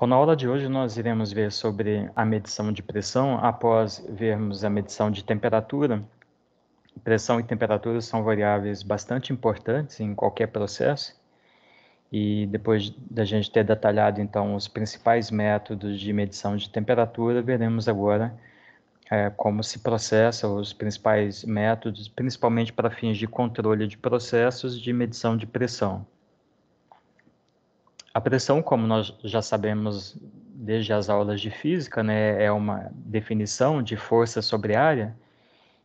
Bom, na aula de hoje nós iremos ver sobre a medição de pressão após vermos a medição de temperatura. Pressão e temperatura são variáveis bastante importantes em qualquer processo. E depois da gente ter detalhado então os principais métodos de medição de temperatura, veremos agora é, como se processa os principais métodos, principalmente para fins de controle de processos de medição de pressão. A pressão, como nós já sabemos desde as aulas de física, né, é uma definição de força sobre área,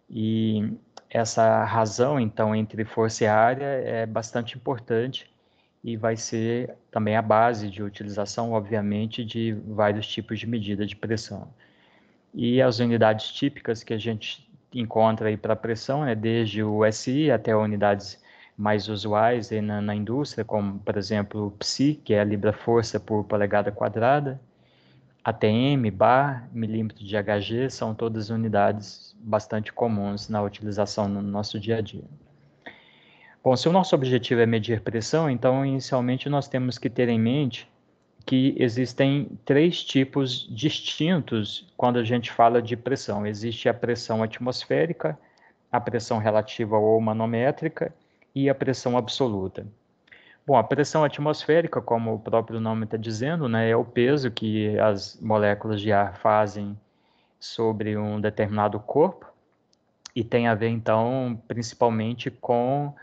e essa razão, então, entre força e área é bastante importante e vai ser também a base de utilização, obviamente, de vários tipos de medida de pressão. E as unidades típicas que a gente encontra aí para pressão, né, desde o SI até unidades mais usuais na, na indústria, como, por exemplo, o PSI, que é a libra-força por polegada quadrada, ATM, bar, milímetro de HG, são todas unidades bastante comuns na utilização no nosso dia a dia. Bom, se o nosso objetivo é medir pressão, então inicialmente nós temos que ter em mente que existem três tipos distintos quando a gente fala de pressão. Existe a pressão atmosférica, a pressão relativa ou manométrica e a pressão absoluta. Bom, a pressão atmosférica, como o próprio nome está dizendo, né, é o peso que as moléculas de ar fazem sobre um determinado corpo e tem a ver, então, principalmente com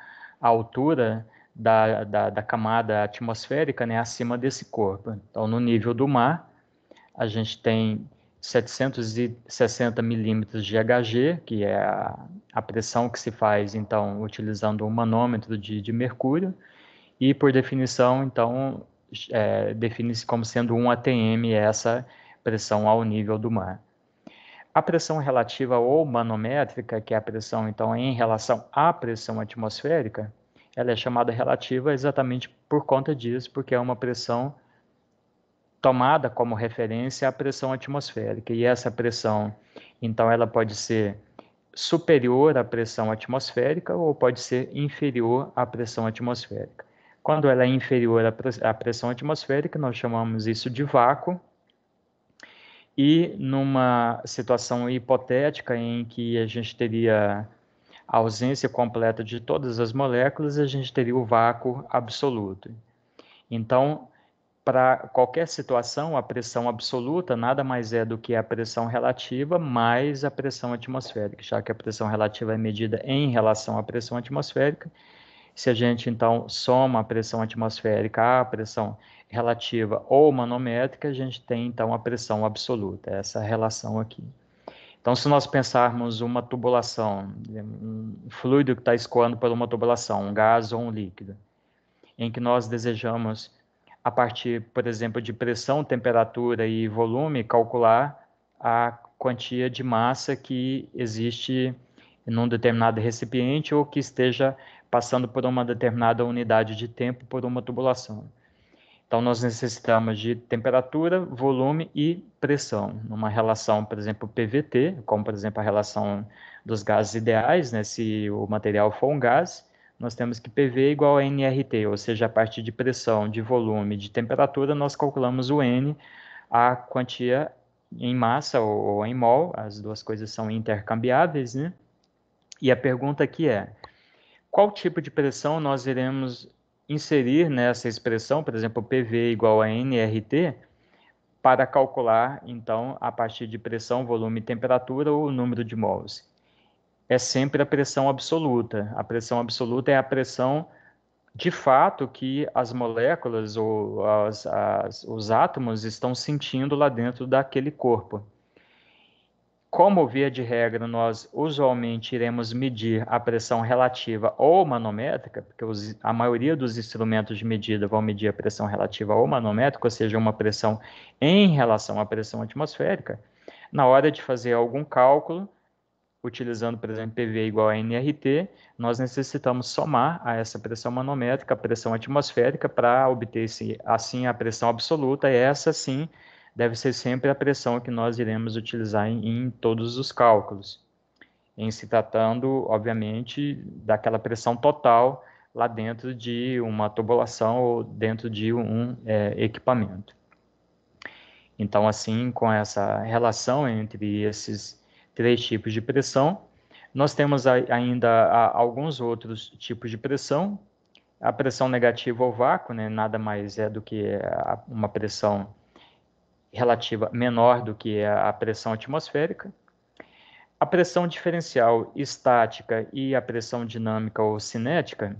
a altura da, da, da camada atmosférica né, acima desse corpo. Então, no nível do mar, a gente tem 760 milímetros de Hg, que é a, a, pressão que se faz, então, utilizando um manômetro de, de mercúrio, e por definição, então, é, define-se como sendo 1 atm essa pressão ao nível do mar. A pressão relativa ou manométrica, que é a pressão, então, em relação à pressão atmosférica, ela é chamada relativa exatamente por conta disso, porque é uma pressão tomada como referência a pressão atmosférica. E essa pressão, então, ela pode ser superior à pressão atmosférica ou pode ser inferior à pressão atmosférica. Quando ela é inferior à pressão atmosférica, nós chamamos isso de vácuo. E numa situação hipotética em que a gente teria a ausência completa de todas as moléculas, a gente teria o vácuo absoluto. Então, para qualquer situação, a pressão absoluta nada mais é do que a pressão relativa mais a pressão atmosférica, já que a pressão relativa é medida em relação à pressão atmosférica. Se a gente então soma a pressão atmosférica à pressão relativa ou manométrica, a gente tem então a pressão absoluta, essa é relação aqui. Então, se nós pensarmos uma tubulação, um fluido que está escoando por uma tubulação, um gás ou um líquido, em que nós desejamos a partir, por exemplo, de pressão, temperatura e volume, calcular a quantia de massa que existe em um determinado recipiente ou que esteja passando por uma determinada unidade de tempo por uma tubulação. Então, nós necessitamos de temperatura, volume e pressão, numa relação, por exemplo, PVT, como, por exemplo, a relação dos gases ideais, né, se o material for um gás, nós temos que PV igual a nRT, ou seja, a partir de pressão, de volume, de temperatura, nós calculamos o N, a quantia em massa ou, ou em mol, as duas coisas são intercambiáveis, né? E a pergunta aqui é, qual tipo de pressão nós iremos inserir nessa expressão, por exemplo, PV igual a nRT, para calcular, então, a partir de pressão, volume e temperatura, o número de mols é sempre a pressão absoluta. A pressão absoluta é a pressão de fato que as moléculas ou as, as, os átomos estão sentindo lá dentro daquele corpo. Como via de regra nós usualmente iremos medir a pressão relativa ou manométrica, porque os, a maioria dos instrumentos de medida vão medir a pressão relativa ou manométrica, ou seja, uma pressão em relação à pressão atmosférica, na hora de fazer algum cálculo, utilizando, por exemplo, PV igual a NRT, nós necessitamos somar a essa pressão manométrica a pressão atmosférica para obter -se, assim a pressão absoluta, e essa sim deve ser sempre a pressão que nós iremos utilizar em, em todos os cálculos, em se tratando, obviamente, daquela pressão total lá dentro de uma tubulação ou dentro de um é, equipamento. Então, assim, com essa relação entre esses três tipos de pressão. Nós temos ainda alguns outros tipos de pressão. A pressão negativa ao vácuo, né, nada mais é do que uma pressão relativa menor do que a pressão atmosférica. A pressão diferencial estática e a pressão dinâmica ou cinética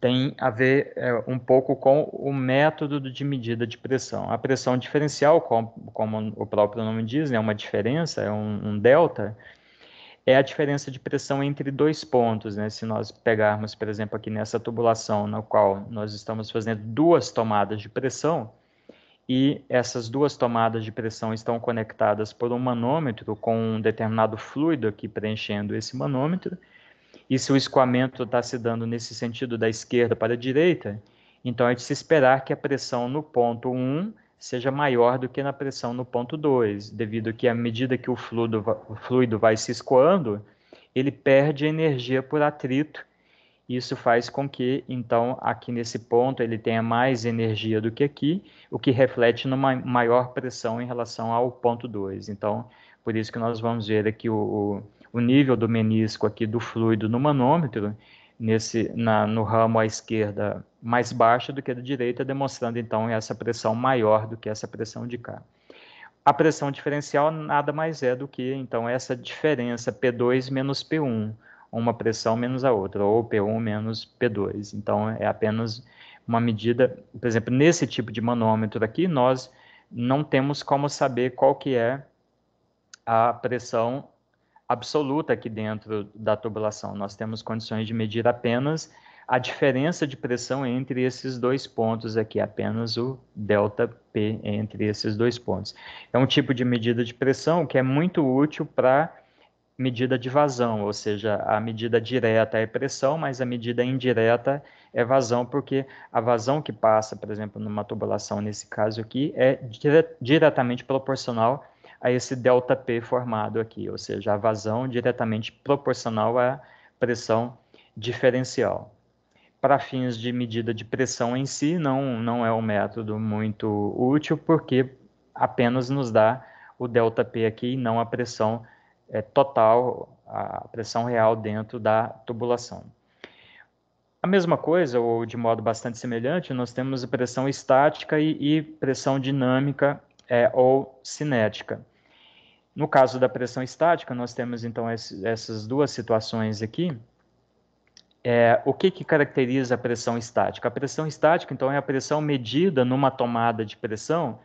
tem a ver é, um pouco com o método de medida de pressão. A pressão diferencial, como, como o próprio nome diz, é né, uma diferença, é um, um, delta, é a diferença de pressão entre dois pontos. Né? Se nós pegarmos, por exemplo, aqui nessa tubulação, na qual nós estamos fazendo duas tomadas de pressão, e essas duas tomadas de pressão estão conectadas por um manômetro com um determinado fluido aqui preenchendo esse manômetro, e se o escoamento está se dando nesse sentido da esquerda para a direita, então é de se esperar que a pressão no ponto 1 um seja maior do que na pressão no ponto 2, devido que à medida que o fluido, o fluido vai se escoando, ele perde energia por atrito. Isso faz com que, então, aqui nesse ponto ele tenha mais energia do que aqui, o que reflete numa maior pressão em relação ao ponto 2. Então, por isso que nós vamos ver aqui o, o o nível do menisco aqui do fluido no manômetro, nesse, na, no ramo à esquerda mais baixo do que a direita, demonstrando então essa pressão maior do que essa pressão de cá. A pressão diferencial nada mais é do que então essa diferença P2 menos P1, uma pressão menos a outra, ou P1 menos P2. Então é apenas uma medida, por exemplo, nesse tipo de manômetro aqui, nós não temos como saber qual que é a pressão absoluta aqui dentro da tubulação. Nós temos condições de medir apenas a diferença de pressão entre esses dois pontos aqui, apenas o delta P entre esses dois pontos. É um tipo de medida de pressão que é muito útil para medida de vazão, ou seja, a medida direta é pressão, mas a medida indireta é vazão, porque a vazão que passa, por exemplo, numa tubulação, nesse caso aqui, é dire diretamente proporcional a esse delta P formado aqui, ou seja, a vazão diretamente proporcional à pressão diferencial. Para fins de medida de pressão em si, não, não é um método muito útil, porque apenas nos dá o delta P aqui e não a pressão é, total, a pressão real dentro da tubulação. A mesma coisa, ou de modo bastante semelhante, nós temos pressão estática e, e pressão dinâmica é, ou cinética. No caso da pressão estática, nós temos então esse, essas duas situações aqui. É, o que, que caracteriza a pressão estática? A pressão estática, então, é a pressão medida numa tomada de pressão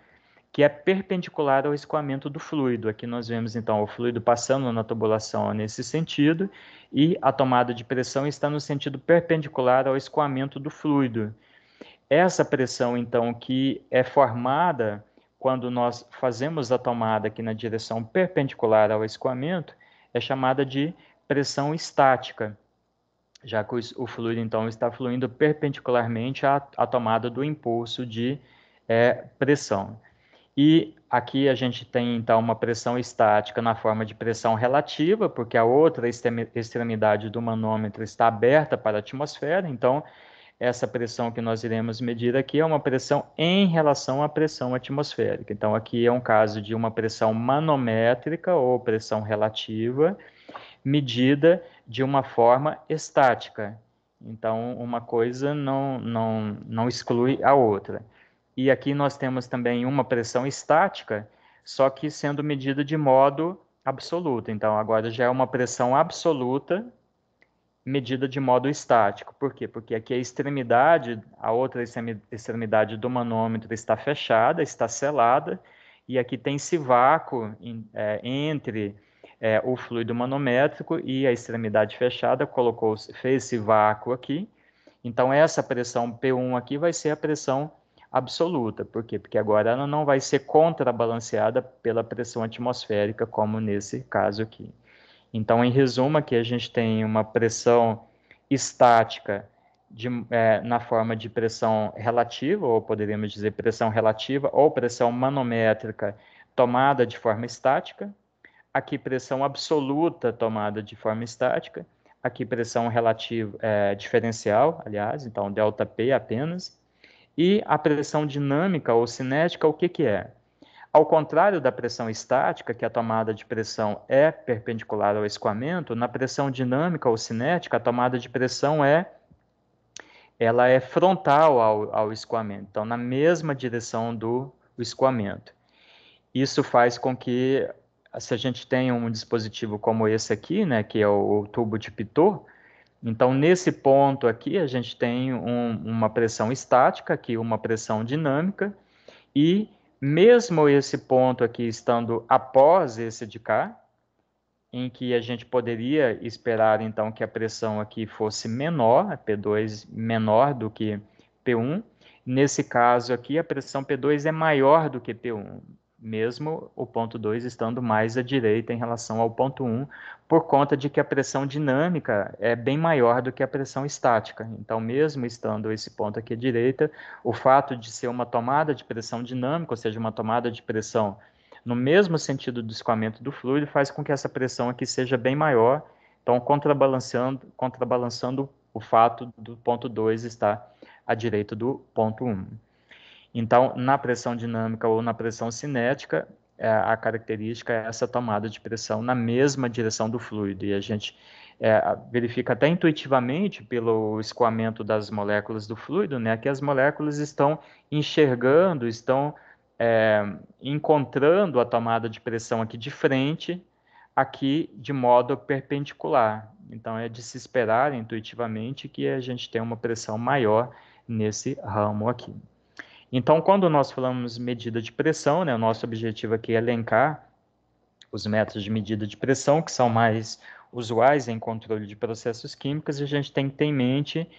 que é perpendicular ao escoamento do fluido. Aqui nós vemos, então, o fluido passando na tubulação nesse sentido e a tomada de pressão está no sentido perpendicular ao escoamento do fluido. Essa pressão, então, que é formada quando nós fazemos a tomada aqui na direção perpendicular ao escoamento, é chamada de pressão estática, já que o fluido então está fluindo perpendicularmente à, à tomada do impulso de é, pressão. E aqui a gente tem então uma pressão estática na forma de pressão relativa, porque a outra extremidade do manômetro está aberta para a atmosfera, então essa pressão que nós iremos medir aqui é uma pressão em relação à pressão atmosférica. Então, aqui é um caso de uma pressão manométrica ou pressão relativa, medida de uma forma estática. Então, uma coisa não, não, não exclui a outra. E aqui nós temos também uma pressão estática, só que sendo medida de modo absoluto. Então, agora já é uma pressão absoluta medida de modo estático. Por quê? Porque aqui a extremidade, a outra extremidade do manômetro está fechada, está selada, e aqui tem esse vácuo em, é, entre é, o fluido manométrico e a extremidade fechada, colocou, fez esse vácuo aqui. Então, essa pressão P1 aqui vai ser a pressão absoluta. Por quê? Porque agora ela não vai ser contrabalanceada pela pressão atmosférica, como nesse caso aqui. Então, em resumo, aqui a gente tem uma pressão estática de, é, na forma de pressão relativa, ou poderíamos dizer pressão relativa, ou pressão manométrica tomada de forma estática, aqui pressão absoluta tomada de forma estática, aqui pressão relativa é, diferencial, aliás, então delta P apenas, e a pressão dinâmica ou cinética, o que, que é? Ao contrário da pressão estática, que a tomada de pressão é perpendicular ao escoamento, na pressão dinâmica ou cinética, a tomada de pressão é ela é frontal ao, ao escoamento, então na mesma direção do escoamento. Isso faz com que, se a gente tem um dispositivo como esse aqui, né, que é o, o tubo de Pitot, então, nesse ponto aqui, a gente tem um, uma pressão estática, aqui uma pressão dinâmica, e mesmo esse ponto aqui estando após esse de cá, em que a gente poderia esperar então que a pressão aqui fosse menor, P2 menor do que P1, nesse caso aqui a pressão P2 é maior do que P1 mesmo o ponto 2 estando mais à direita em relação ao ponto 1, um, por conta de que a pressão dinâmica é bem maior do que a pressão estática. Então, mesmo estando esse ponto aqui à direita, o fato de ser uma tomada de pressão dinâmica, ou seja, uma tomada de pressão no mesmo sentido do escoamento do fluido, faz com que essa pressão aqui seja bem maior, então contrabalançando, contrabalançando o fato do ponto 2 estar à direita do ponto 1. Um. Então, na pressão dinâmica ou na pressão cinética, é, a característica é essa tomada de pressão na mesma direção do fluido. E a gente é, verifica até intuitivamente pelo escoamento das moléculas do fluido, né, que as moléculas estão enxergando, estão é, encontrando a tomada de pressão aqui de frente, aqui de modo perpendicular. Então, é de se esperar intuitivamente que a gente tenha uma pressão maior nesse ramo aqui. Então, quando nós falamos medida de pressão, né, o nosso objetivo aqui é elencar os métodos de medida de pressão, que são mais usuais em controle de processos químicos, e a gente tem que ter em mente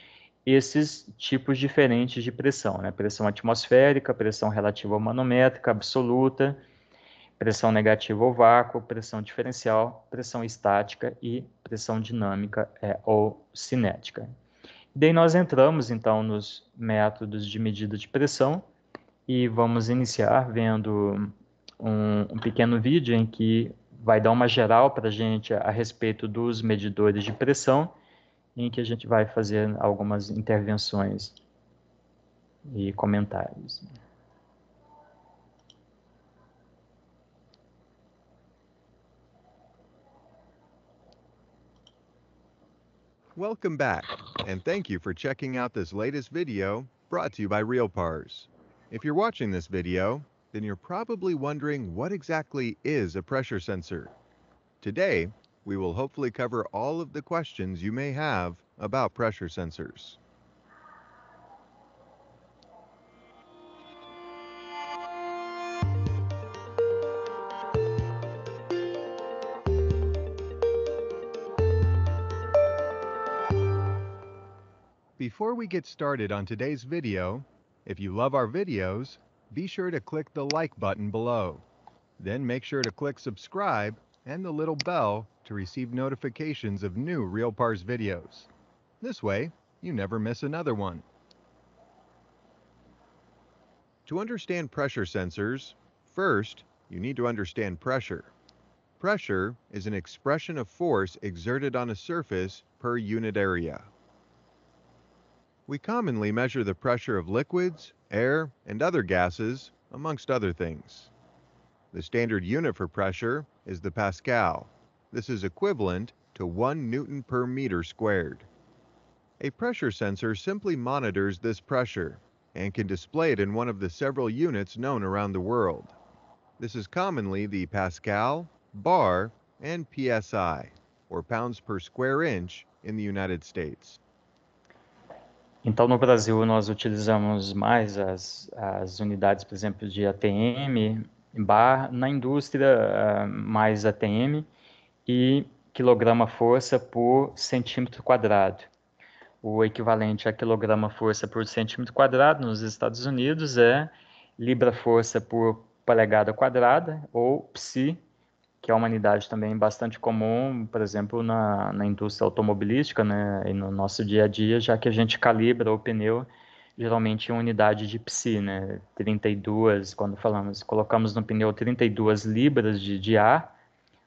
esses tipos diferentes de pressão, né? Pressão atmosférica, pressão relativa ou manométrica, absoluta, pressão negativa ou vácuo, pressão diferencial, pressão estática e pressão dinâmica é, ou cinética. Daí nós entramos então nos métodos de medida de pressão e vamos iniciar vendo um, um pequeno vídeo em que vai dar uma geral para a gente a respeito dos medidores de pressão, em que a gente vai fazer algumas intervenções e comentários. Welcome back, and thank you for checking out this latest video brought to you by RealPars. If you're watching this video, then you're probably wondering what exactly is a pressure sensor. Today, we will hopefully cover all of the questions you may have about pressure sensors. Before we get started on today's video, if you love our videos, be sure to click the like button below. Then make sure to click subscribe and the little bell to receive notifications of new RealPars videos. This way, you never miss another one. To understand pressure sensors, first, you need to understand pressure. Pressure is an expression of force exerted on a surface per unit area we commonly measure the pressure of liquids, air, and other gases, amongst other things. The standard unit for pressure is the Pascal. This is equivalent to 1 newton per meter squared. A pressure sensor simply monitors this pressure and can display it in one of the several units known around the world. This is commonly the Pascal, bar, and PSI, or pounds per square inch, in the United States. Então, no Brasil, nós utilizamos mais as, as unidades, por exemplo, de ATM, bar, na indústria, ah, mais ATM e quilograma-força por centímetro quadrado. O equivalente a quilograma-força por centímetro quadrado nos Estados Unidos é libra-força por polegada quadrada, ou psi, que a humanidade também é bastante comum, por exemplo, na, na indústria automobilística, né, e no nosso dia a dia, já que a gente calibra o pneu geralmente em unidade de psi, né, 32, quando falamos, colocamos no pneu 32 libras de, de ar,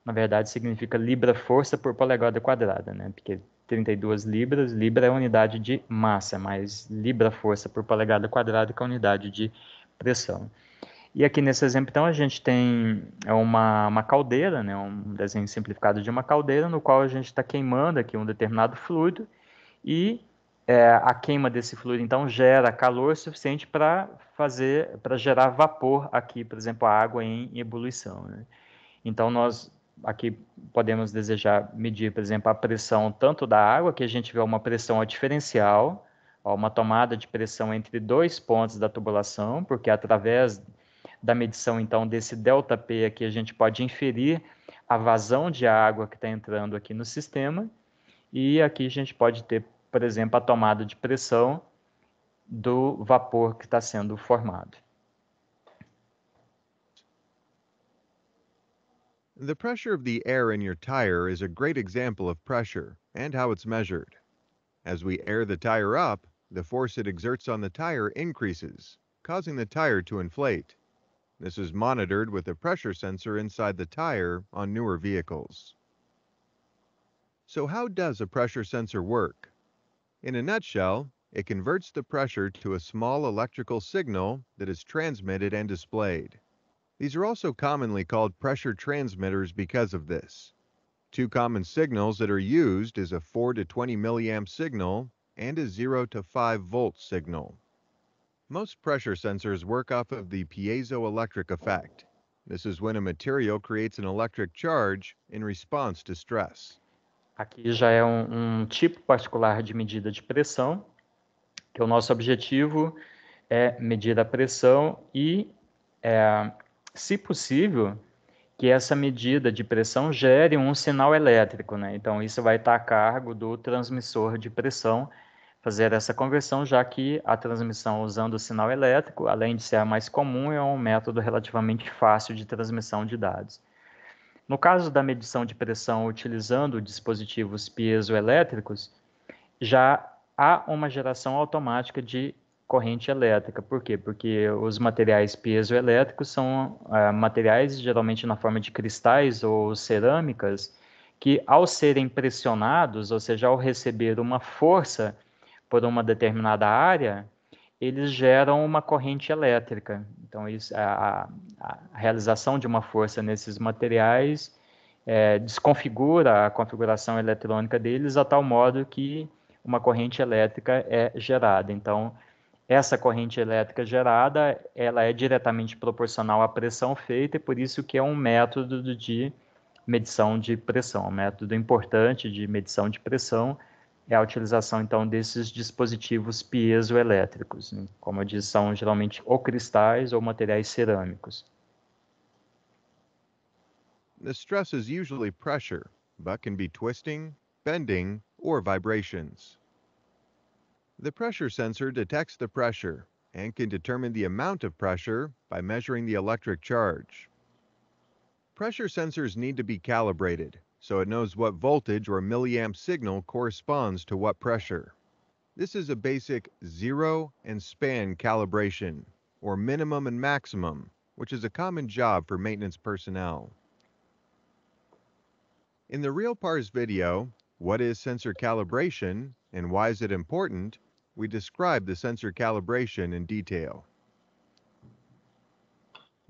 na verdade significa libra força por polegada quadrada, né, porque 32 libras, libra é a unidade de massa, mas libra força por polegada quadrada que é a unidade de pressão. E aqui nesse exemplo, então, a gente tem é uma, uma caldeira, né, um desenho simplificado de uma caldeira, no qual a gente está queimando aqui um determinado fluido e é, a queima desse fluido, então, gera calor suficiente para fazer, para gerar vapor aqui, por exemplo, a água em ebulição. Né? Então, nós aqui podemos desejar medir, por exemplo, a pressão tanto da água, que a gente vê uma pressão diferencial, ó, uma tomada de pressão entre dois pontos da tubulação, porque através da medição então desse delta P aqui, a gente pode inferir a vazão de água que está entrando aqui no sistema. E aqui a gente pode ter, por exemplo, a tomada de pressão do vapor que está sendo formado. The pressure of the air in your tire is a great example of pressure and how it's measured. As we air the tire up, the force it exerts on the tire increases, causing the tire to inflate. This is monitored with a pressure sensor inside the tire on newer vehicles. So how does a pressure sensor work? In a nutshell, it converts the pressure to a small electrical signal that is transmitted and displayed. These are also commonly called pressure transmitters because of this. Two common signals that are used is a 4 to 20 milliamp signal and a 0 to 5 volt signal. Most pressure sensors work off of the piezoelectric effect. This is when a material creates an electric charge in response to stress. Aqui já é um, um tipo particular de medida de pressão, que é o nosso objetivo é medir a pressão e, é, se possível, que essa medida de pressão gere um sinal elétrico. Né? Então, isso vai estar a cargo do transmissor de pressão fazer essa conversão, já que a transmissão usando o sinal elétrico, além de ser a mais comum, é um método relativamente fácil de transmissão de dados. No caso da medição de pressão utilizando dispositivos piezoelétricos, já há uma geração automática de corrente elétrica. Por quê? Porque os materiais piezoelétricos são uh, materiais geralmente na forma de cristais ou cerâmicas que, ao serem pressionados, ou seja, ao receber uma força, por uma determinada área, eles geram uma corrente elétrica. Então, isso, a, a, realização de uma força nesses materiais é, desconfigura a configuração eletrônica deles a tal modo que uma corrente elétrica é gerada. Então, essa corrente elétrica gerada, ela é diretamente proporcional à pressão feita e por isso que é um método de medição de pressão, um método importante de medição de pressão, é a utilização então desses dispositivos piezoelétricos, né? como eu disse, são geralmente ou cristais ou materiais cerâmicos. The stress is usually pressure, but can be twisting, bending, or vibrations. The pressure sensor detects the pressure and can determine the amount of pressure by measuring the electric charge. Pressure sensors need to be calibrated so it knows what voltage or milliamp signal corresponds to what pressure. This is a basic zero and span calibration, or minimum and maximum, which is a common job for maintenance personnel. In the real PARS video, What is Sensor Calibration and Why is it Important? we describe the sensor calibration in detail.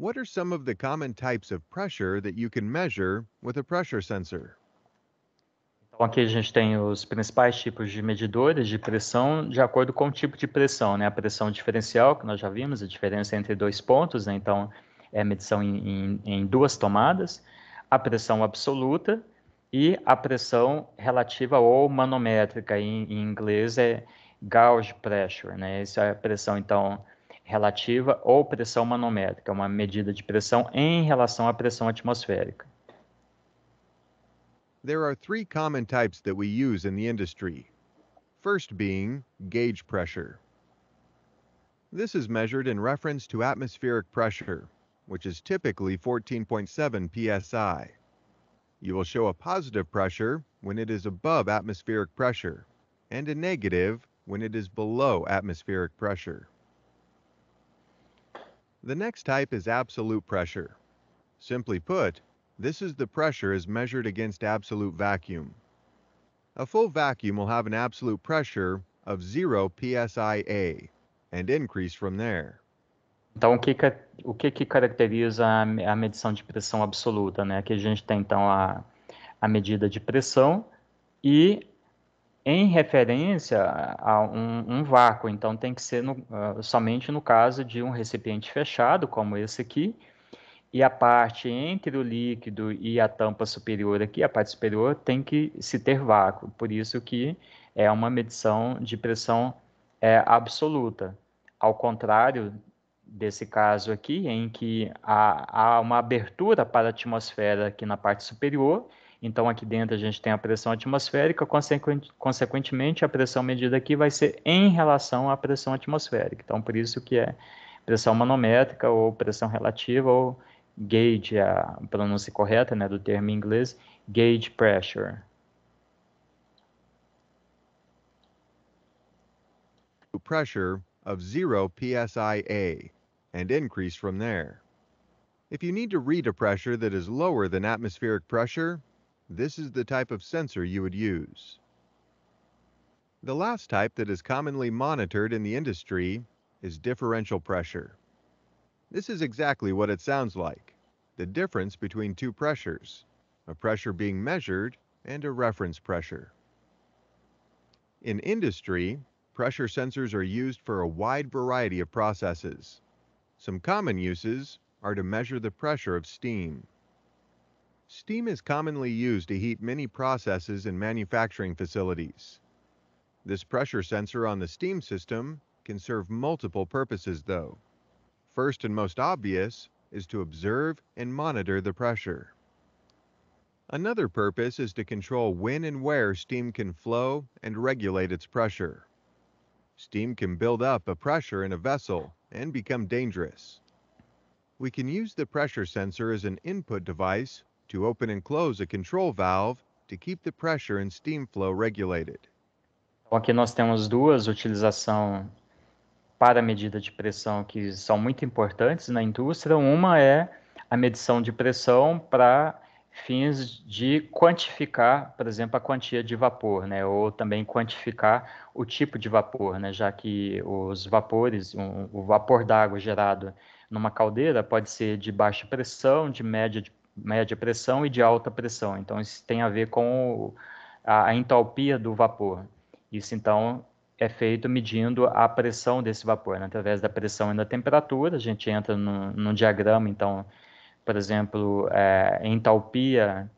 What are some of the common types of pressure that you can measure with a pressure sensor? Então, aqui a gente tem os principais tipos de medidores de pressão de acordo com o tipo de pressão, né? A pressão diferencial, que nós já vimos, a diferença entre dois pontos, né? Então, é a medição em, em, em duas tomadas, a pressão absoluta e a pressão relativa ou manométrica, em, em inglês é gauge pressure, né? Essa é a pressão, então, relativa ou pressão manométrica, uma medida de pressão em relação à pressão atmosférica. There are three common types that we use in the industry. First being gauge pressure. This is measured in reference to atmospheric pressure, which is typically 14.7 psi. You will show a positive pressure when it is above atmospheric pressure and a negative when it is below atmospheric pressure. The next type is absolute pressure. Simply put, this is the pressure as measured against absolute vacuum. A full vacuum will have an absolute pressure of 0 psia and increase from there. Então, o que, o que, que caracteriza a a medição de pressão absoluta? Né? Aqui a gente tem, então, a, a medida de pressão e em referência a um, um vácuo, então tem que ser no, uh, somente no caso de um recipiente fechado, como esse aqui, e a parte entre o líquido e a tampa superior aqui, a parte superior, tem que se ter vácuo, por isso que é uma medição de pressão é, absoluta. Ao contrário desse caso aqui, em que há, há uma abertura para a atmosfera aqui na parte superior então, aqui dentro a gente tem a pressão atmosférica, consequentemente, a pressão medida aqui vai ser em relação à pressão atmosférica. Então, por isso que é pressão manométrica ou pressão relativa ou gauge, a pronúncia correta né, do termo em inglês, gauge pressure. Pressure of zero psia and increase from there. If you need to read a pressure that is lower than atmospheric pressure, This is the type of sensor you would use. The last type that is commonly monitored in the industry is differential pressure. This is exactly what it sounds like, the difference between two pressures, a pressure being measured and a reference pressure. In industry, pressure sensors are used for a wide variety of processes. Some common uses are to measure the pressure of steam. Steam is commonly used to heat many processes in manufacturing facilities. This pressure sensor on the steam system can serve multiple purposes though. First and most obvious is to observe and monitor the pressure. Another purpose is to control when and where steam can flow and regulate its pressure. Steam can build up a pressure in a vessel and become dangerous. We can use the pressure sensor as an input device to open and close a control valve to keep the pressure and steam flow regulated. Então, aqui nós temos duas utilização para medida de pressão que são muito importantes na indústria. Uma é a medição de pressão para fins de quantificar, por exemplo, a quantia de vapor, né? ou também quantificar o tipo de vapor, né? já que os vapores, um, o vapor d'água gerado numa caldeira pode ser de baixa pressão, de média de média né, pressão e de alta pressão. Então, isso tem a ver com a, a entalpia do vapor. Isso, então, é feito medindo a pressão desse vapor, né? através da pressão e da temperatura. A gente entra num, diagrama, então, por exemplo, é, entalpia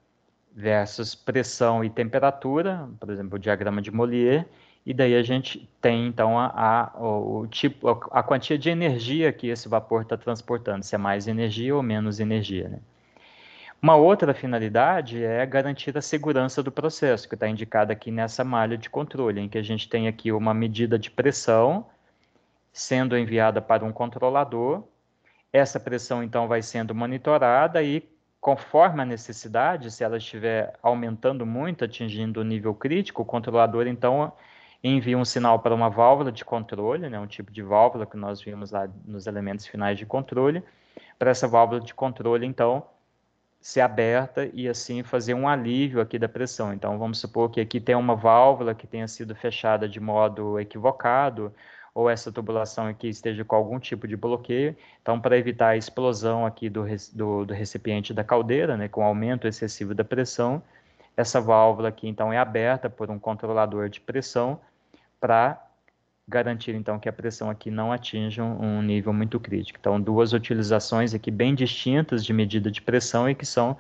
versus pressão e temperatura, por exemplo, o diagrama de Mollier, e daí a gente tem então a, a o tipo, a, a, quantia de energia que esse vapor está transportando, se é mais energia ou menos energia. Né? Uma outra finalidade é garantir a segurança do processo, que está indicada aqui nessa malha de controle, em que a gente tem aqui uma medida de pressão sendo enviada para um controlador. Essa pressão, então, vai sendo monitorada e, conforme a necessidade, se ela estiver aumentando muito, atingindo o nível crítico, o controlador, então, envia um sinal para uma válvula de controle, né, um tipo de válvula que nós vimos lá nos elementos finais de controle. Para essa válvula de controle, então, ser aberta e assim fazer um alívio aqui da pressão. Então vamos supor que aqui tem uma válvula que tenha sido fechada de modo equivocado ou essa tubulação aqui esteja com algum tipo de bloqueio. Então para evitar a explosão aqui do, do, do recipiente da caldeira, né, com aumento excessivo da pressão, essa válvula aqui então é aberta por um controlador de pressão para garantir então que a pressão aqui não atinja um nível muito crítico. Então, duas utilizações aqui bem distintas de medida de pressão e que são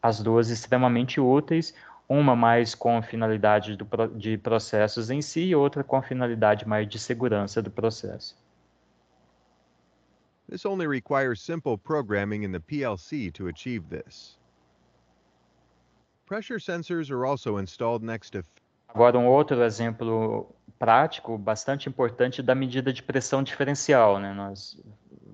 as duas extremamente úteis, uma mais com finalidade do, de processos em si e outra com finalidade mais de segurança do processo. This only requires simple programming in the PLC to achieve this. Pressure sensors are also installed next to Agora um outro exemplo prático bastante importante da medida de pressão diferencial, né? Nós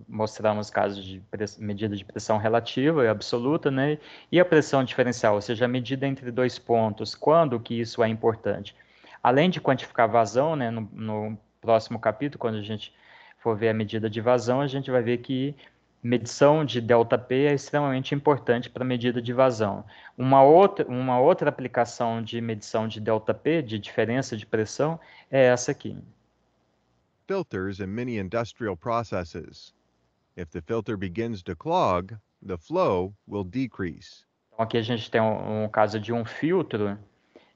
mostramos casos de medida de pressão relativa e absoluta, né? E a pressão diferencial, ou seja, a medida entre dois pontos, quando que isso é importante. Além de quantificar vazão, né? No, no próximo capítulo, quando a gente for ver a medida de vazão, a gente vai ver que medição de delta P é extremamente importante para a medida de vazão. Uma outra, uma outra aplicação de medição de delta P, de diferença de pressão, é essa aqui. Filters in many industrial processes. If the filter begins to clog, the flow will decrease. Então aqui a gente tem um, um caso de um filtro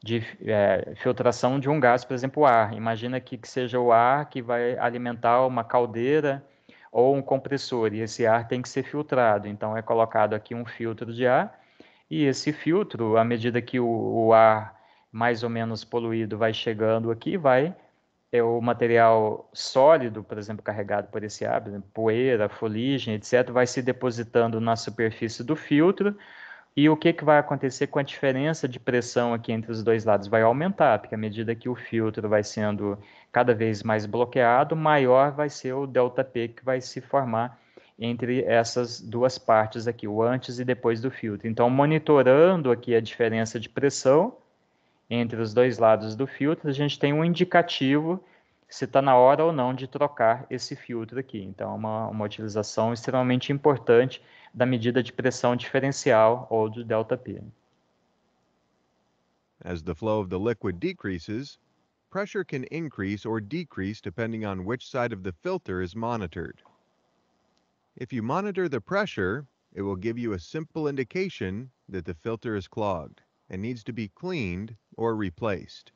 de é, filtração de um gás, por exemplo, o ar. Imagina aqui que seja o ar que vai alimentar uma caldeira ou um compressor, e esse ar tem que ser filtrado. Então, é colocado aqui um filtro de ar, e esse filtro, à medida que o, o ar mais ou menos poluído vai chegando aqui, vai é o material sólido, por exemplo, carregado por esse ar, poeira, foligem, etc., vai se depositando na superfície do filtro. E o que, que vai acontecer com a diferença de pressão aqui entre os dois lados? Vai aumentar, porque à medida que o filtro vai sendo cada vez mais bloqueado, maior vai ser o delta P que vai se formar entre essas duas partes aqui, o antes e depois do filtro. Então, monitorando aqui a diferença de pressão entre os dois lados do filtro, a gente tem um indicativo se está na hora ou não de trocar esse filtro aqui. Então, é uma, uma utilização extremamente importante da medida de pressão diferencial ou de delta-P. As the flow of the liquid decreases, pressure can increase or decrease depending on which side of the filter is monitored. If you monitor the pressure, it will give you a simple indication that the filter is clogged and needs to be cleaned or replaced.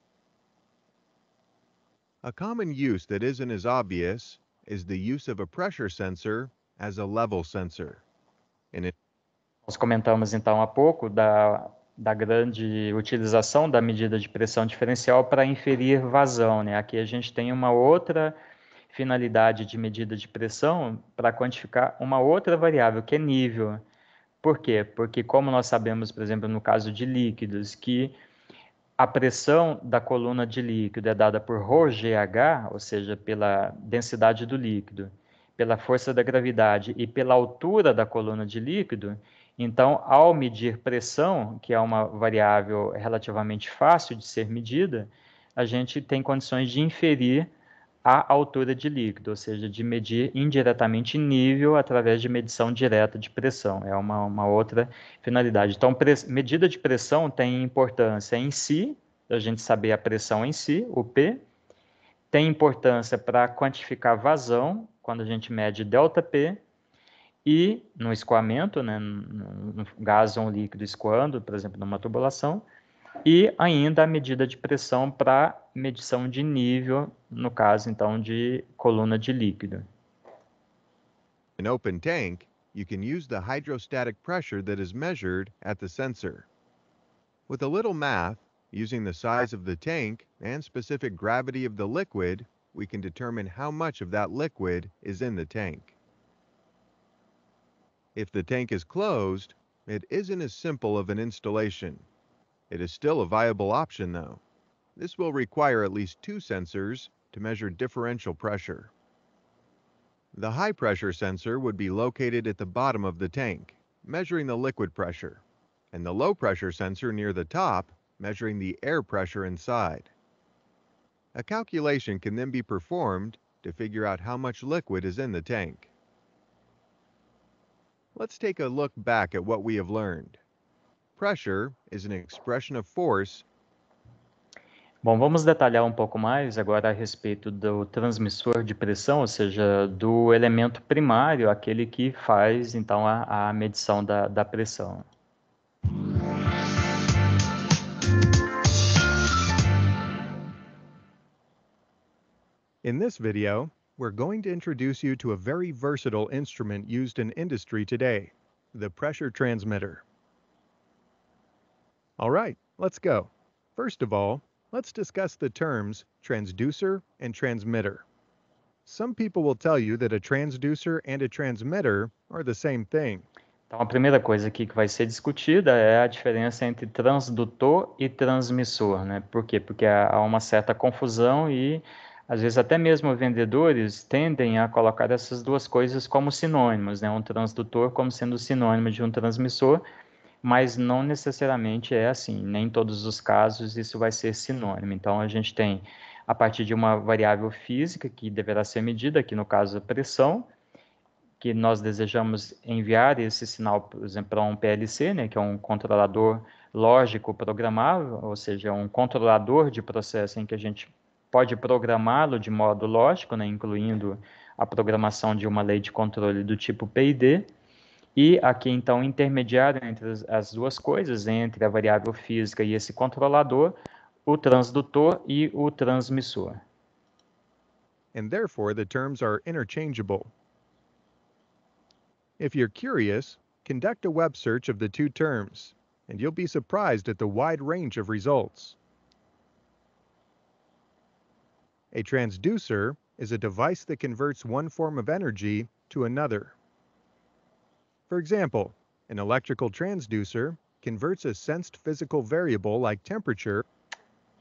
A common use that isn't as obvious is the use of a pressure sensor as a level sensor. Nós comentamos então há pouco da, da grande utilização da medida de pressão diferencial para inferir vazão. Né? Aqui a gente tem uma outra finalidade de medida de pressão para quantificar uma outra variável, que é nível. Por quê? Porque, como nós sabemos, por exemplo, no caso de líquidos, que a pressão da coluna de líquido é dada por ρgH, ou seja, pela densidade do líquido pela força da gravidade e pela altura da coluna de líquido, então, ao medir pressão, que é uma variável relativamente fácil de ser medida, a gente tem condições de inferir a altura de líquido, ou seja, de medir indiretamente nível através de medição direta de pressão. É uma, uma outra finalidade. Então, medida de pressão tem importância em si, a gente saber a pressão em si, o P, tem importância para quantificar vazão, quando a gente mede delta P e no escoamento, né, no gás ou líquido escoando, por exemplo, numa tubulação, e ainda a medida de pressão para medição de nível, no caso então de coluna de líquido. An open tank, you can use the hydrostatic pressure that is measured at the sensor. With a little math, using the size of the tank and specific gravity of the liquid, we can determine how much of that liquid is in the tank. If the tank is closed, it isn't as simple of an installation. It is still a viable option though. This will require at least two sensors to measure differential pressure. The high pressure sensor would be located at the bottom of the tank, measuring the liquid pressure, and the low pressure sensor near the top, measuring the air pressure inside. A calculation can then be performed to figure out how much liquid is in the tank. Let's take a look back at what we have learned. Pressure is an expression of force. Bom, vamos detalhar um pouco mais agora a respeito do transmissor de pressão, ou seja, do elemento primário, aquele que faz então a, a medição da, da pressão. In this video, we're going to introduce you to a very versatile instrument used in industry today, the pressure transmitter. All right, let's go. First of all, let's discuss the terms transducer and transmitter. Some people will tell you that a transducer and a transmitter are the same thing. Então, a primeira coisa aqui que vai ser discutida é a diferença entre transdutor e transmissor, né? Por quê? Porque há uma certa confusão e às vezes até mesmo vendedores tendem a colocar essas duas coisas como sinônimos, né? Um transdutor como sendo sinônimo de um transmissor, mas não necessariamente é assim. Nem em todos os casos isso vai ser sinônimo. Então a gente tem a partir de uma variável física que deverá ser medida, aqui no caso a é pressão, que nós desejamos enviar esse sinal, por exemplo, para um PLC, né, que é um controlador lógico programável, ou seja, um controlador de processo em que a gente pode programá-lo de modo lógico, né, incluindo a programação de uma lei de controle do tipo PID, e aqui então intermediário entre as duas coisas, entre a variável física e esse controlador, o transdutor e o transmissor. And therefore the terms are interchangeable. If you're curious, conduct a web search of the two terms, and you'll be surprised at the wide range of results. A transducer is a device that converts one form of energy to another. For example, an electrical transducer converts a sensed physical variable like temperature.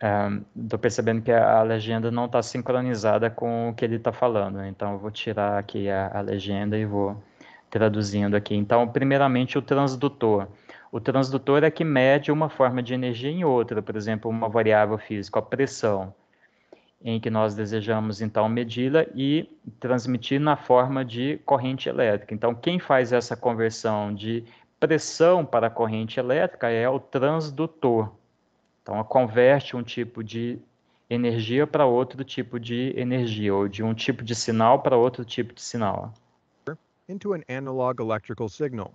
Estou um, percebendo que a legenda não está sincronizada com o que ele está falando, né? então eu vou tirar aqui a, a legenda e vou traduzindo aqui. Então, primeiramente, o transdutor. O transdutor é que mede uma forma de energia em outra, por exemplo, uma variável física, a pressão em que nós desejamos então medi-la e transmitir na forma de corrente elétrica. Então, quem faz essa conversão de pressão para corrente elétrica é o transdutor. Então, converte um tipo de energia para outro tipo de energia, ou de um tipo de sinal para outro tipo de sinal. Into an analog electrical signal.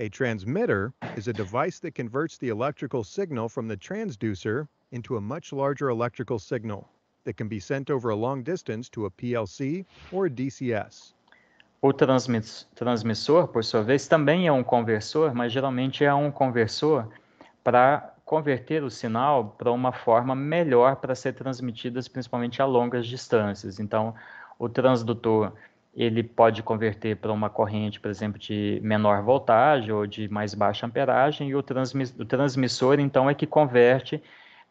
A transmitter is a device that converts the electrical signal from the transducer into a much larger electrical signal that can be sent over a long distance to a PLC or a DCS. O transmissor, por sua vez, também é um conversor, mas geralmente é um conversor para converter o sinal para uma forma melhor para ser transmitidas principalmente a longas distâncias. Então, o transdutor ele pode converter para uma corrente, por exemplo, de menor voltagem ou de mais baixa amperagem, e o, transmi o transmissor então é que converte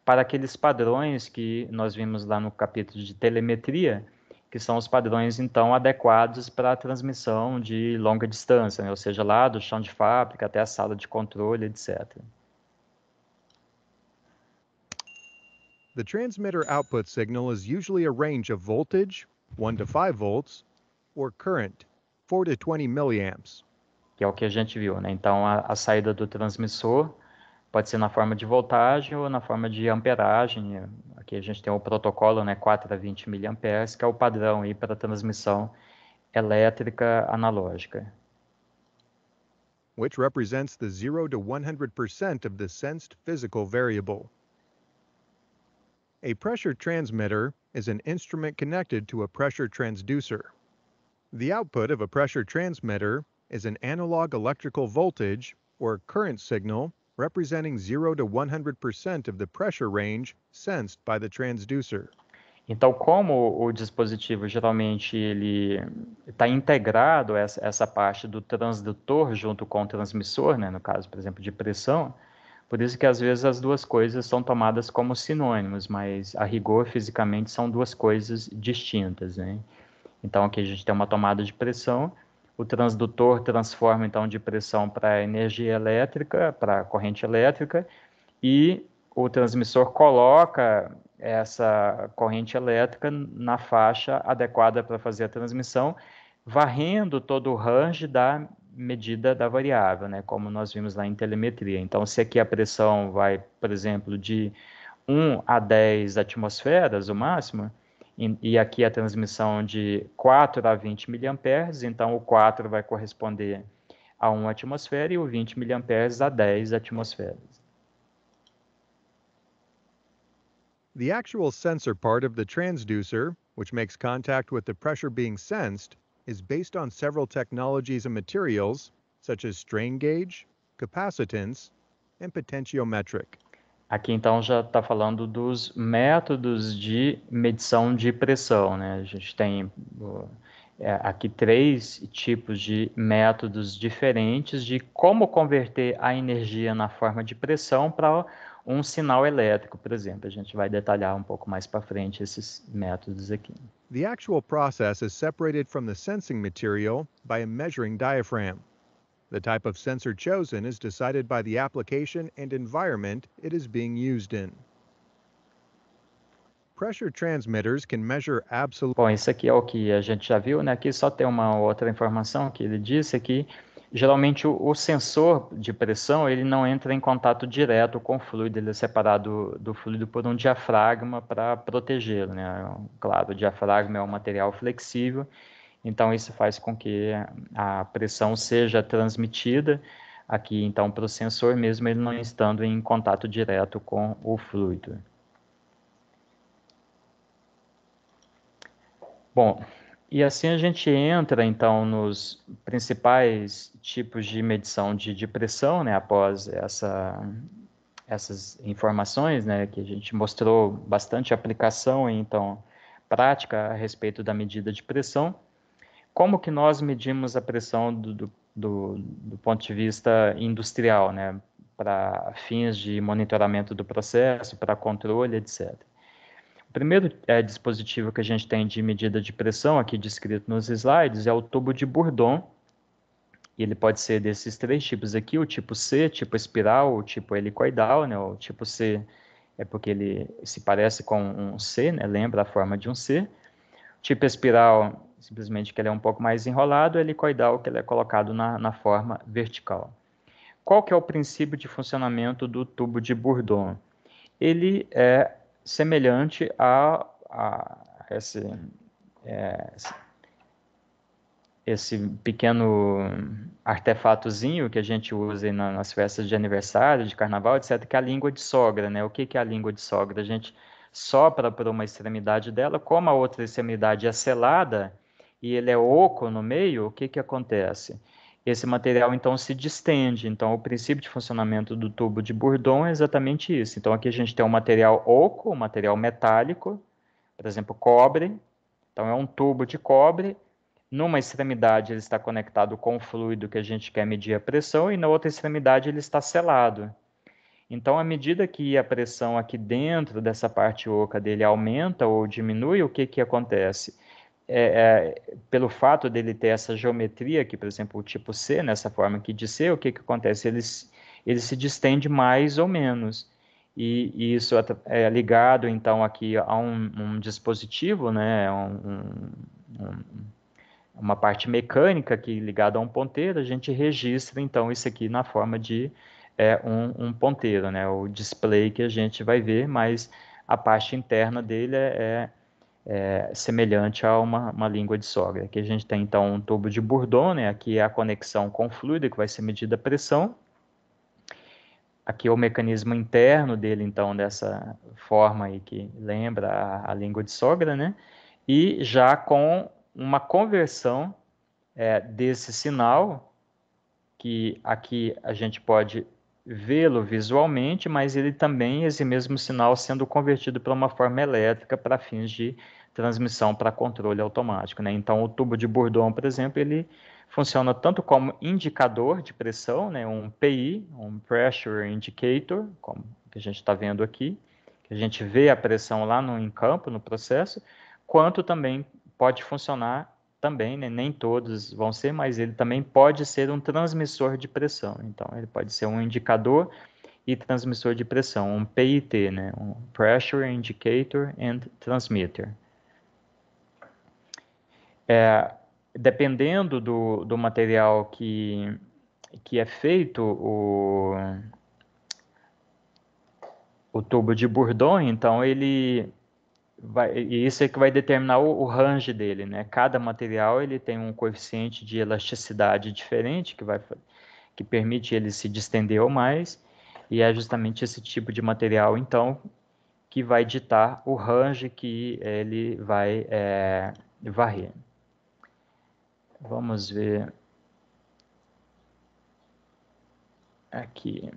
para aqueles padrões que nós vimos lá no capítulo de telemetria, que são os padrões então adequados para a transmissão de longa distância, né? ou seja, lá do chão de fábrica até a sala de controle, etc. The transmitter output signal is usually a range of voltage, 1 to 5 volts, or current, 4 to 20 milliamps. Que é o que a gente viu, né? Então a, a saída do transmissor Pode ser na forma de voltagem ou na forma de amperagem. Aqui a gente tem o protocolo né, 4 a 20 mA, que é o padrão para transmissão elétrica analógica. Which represents the 0 to 100% of the sensed physical variable. A pressure transmitter is an instrument connected to a pressure transducer. The output of a pressure transmitter is an analog electrical voltage or current signal representing 0 to 100% of the pressure range sensed by the transducer. Então, como o dispositivo geralmente ele está integrado essa, essa parte do transdutor junto com o transmissor, né, no caso, por exemplo, de pressão, por isso que às vezes as duas coisas são tomadas como sinônimos, mas a rigor fisicamente são duas coisas distintas, né? Então aqui a gente tem uma tomada de pressão o transdutor transforma então de pressão para energia elétrica, para corrente elétrica, e o transmissor coloca essa corrente elétrica na faixa adequada para fazer a transmissão, varrendo todo o range da medida da variável, né? como nós vimos lá em telemetria. Então, se aqui a pressão vai, por exemplo, de 1 a 10 atmosferas, o máximo, e aqui a transmissão de 4 a 20 mA, então o 4 vai corresponder a 1 um atmosfera e o 20 mA a 10 atmosferas. The actual sensor part of the transducer, which makes contact with the pressure being sensed, is based on several technologies and materials, such as strain gauge, capacitance, and potentiometric. Aqui então já está falando dos métodos de medição de pressão, né? A gente tem é, aqui três tipos de métodos diferentes de como converter a energia na forma de pressão para um sinal elétrico, por exemplo. A gente vai detalhar um pouco mais para frente esses métodos aqui. The actual process is separated from the sensing material by a measuring diaphragm. The type of sensor chosen is decided by the application and environment it is being used in. Pressure transmitters can measure absolute... Bom, isso aqui é o que a gente já viu, né? Aqui só tem uma outra informação que ele disse que geralmente o, o, sensor de pressão ele não entra em contato direto com o fluido, ele é separado do fluido por um diafragma para protegê-lo. Né? Claro, o diafragma é um material flexível então, isso faz com que a pressão seja transmitida aqui, então, para o sensor, mesmo ele não estando em contato direto com o fluido. Bom, e assim a gente entra, então, nos principais tipos de medição de, de pressão, né, após essa, essas informações, né, que a gente mostrou bastante aplicação, então, prática a respeito da medida de pressão como que nós medimos a pressão do, do, do, do ponto de vista industrial, né, para fins de monitoramento do processo, para controle, etc. O primeiro é, dispositivo que a gente tem de medida de pressão, aqui descrito nos slides, é o tubo de Bourdon. Ele pode ser desses três tipos aqui, o tipo C, tipo espiral, o tipo helicoidal, né, o tipo C é porque ele se parece com um C, né, lembra a forma de um C. O tipo espiral simplesmente que ele é um pouco mais enrolado, helicoidal é que ele é colocado na, na forma vertical. Qual que é o princípio de funcionamento do tubo de Bourdon? Ele é semelhante a, a esse, é, esse pequeno artefatozinho que a gente usa na, nas festas de aniversário, de carnaval, etc., que é a língua de sogra, né? O que, que é a língua de sogra? A gente sopra por uma extremidade dela, como a outra extremidade é selada, e ele é oco no meio, o que, que acontece? Esse material então se distende. Então, o princípio de funcionamento do tubo de Bourdon é exatamente isso. Então, aqui a gente tem um material oco, um material metálico, por exemplo, cobre. Então, é um tubo de cobre. Numa extremidade, ele está conectado com o fluido que a gente quer medir a pressão, e na outra extremidade, ele está selado. Então, à medida que a pressão aqui dentro dessa parte oca dele aumenta ou diminui, o que, que acontece? é, é, pelo fato dele ter essa geometria aqui, por exemplo, o tipo C, nessa né, forma aqui de C, o que, que acontece? Ele, ele se distende mais ou menos. E, e isso é ligado, então, aqui a um, um dispositivo, né, é um, um, uma parte mecânica aqui ligada a um ponteiro, a gente registra, então, isso aqui na forma de é, um, ponteiro, né, o display que a gente vai ver, mas a parte interna dele é, é é, semelhante a uma, uma língua de sogra. Aqui a gente tem então um tubo de Bourdon, né? aqui é a conexão com o fluido que vai ser medida a pressão. Aqui é o mecanismo interno dele, então, dessa forma aí que lembra a, a língua de sogra, né? E já com uma conversão é, desse sinal, que aqui a gente pode vê-lo visualmente, mas ele também, esse mesmo sinal, sendo convertido para uma forma elétrica para fins de transmissão para controle automático. Né? Então, o tubo de Bourdon, por exemplo, ele funciona tanto como indicador de pressão, né? um PI, um Pressure Indicator, como que a gente está vendo aqui, que a gente vê a pressão lá no em campo, no processo, quanto também pode funcionar também, né, nem todos vão ser, mas ele também pode ser um transmissor de pressão. Então, ele pode ser um indicador e transmissor de pressão, um PIT, né, um Pressure Indicator and Transmitter. É, dependendo do, do material que, que é feito o, o tubo de Bourdon, então ele Vai, e isso é que vai determinar o, o, range dele, né? Cada material ele tem um coeficiente de elasticidade diferente que vai que permite ele se distender ou mais, e é justamente esse tipo de material então que vai ditar o range que ele vai é, varrer. Vamos ver aqui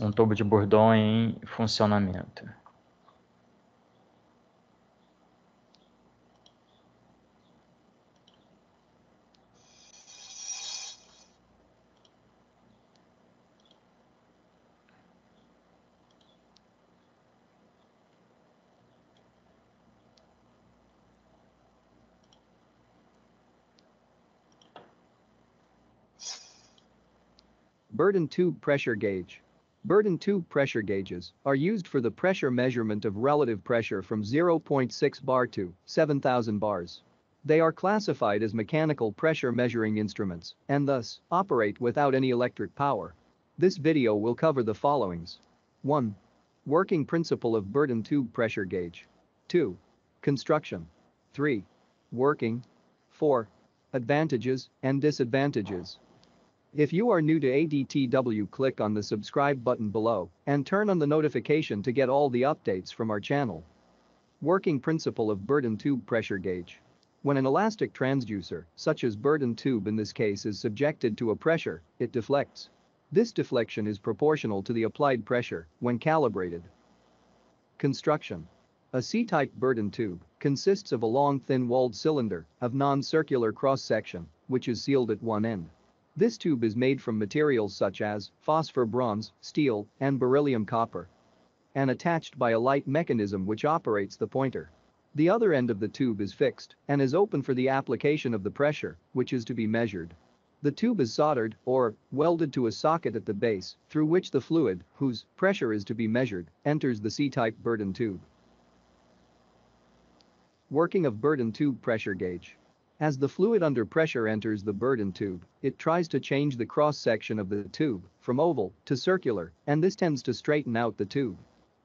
um tubo de bordão em funcionamento. Burden tube pressure gauge. Burden tube pressure gauges are used for the pressure measurement of relative pressure from 0.6 bar to 7,000 bars. They are classified as mechanical pressure measuring instruments and thus operate without any electric power. This video will cover the followings. 1. Working principle of burden tube pressure gauge. 2. Construction. 3. Working. 4. Advantages and disadvantages. If you are new to ADTW click on the subscribe button below and turn on the notification to get all the updates from our channel. Working principle of burden tube pressure gauge. When an elastic transducer, such as burden tube in this case is subjected to a pressure, it deflects. This deflection is proportional to the applied pressure when calibrated. Construction. A C-type burden tube consists of a long thin-walled cylinder of non-circular cross-section, which is sealed at one end. This tube is made from materials such as phosphor bronze, steel, and beryllium copper and attached by a light mechanism which operates the pointer. The other end of the tube is fixed and is open for the application of the pressure, which is to be measured. The tube is soldered or welded to a socket at the base through which the fluid, whose pressure is to be measured, enters the C-type Burden tube. Working of Burden tube pressure gauge as the fluid under pressure enters the Burden tube, it tries to change the cross-section of the tube from oval to circular, and this tends to straighten out the tube.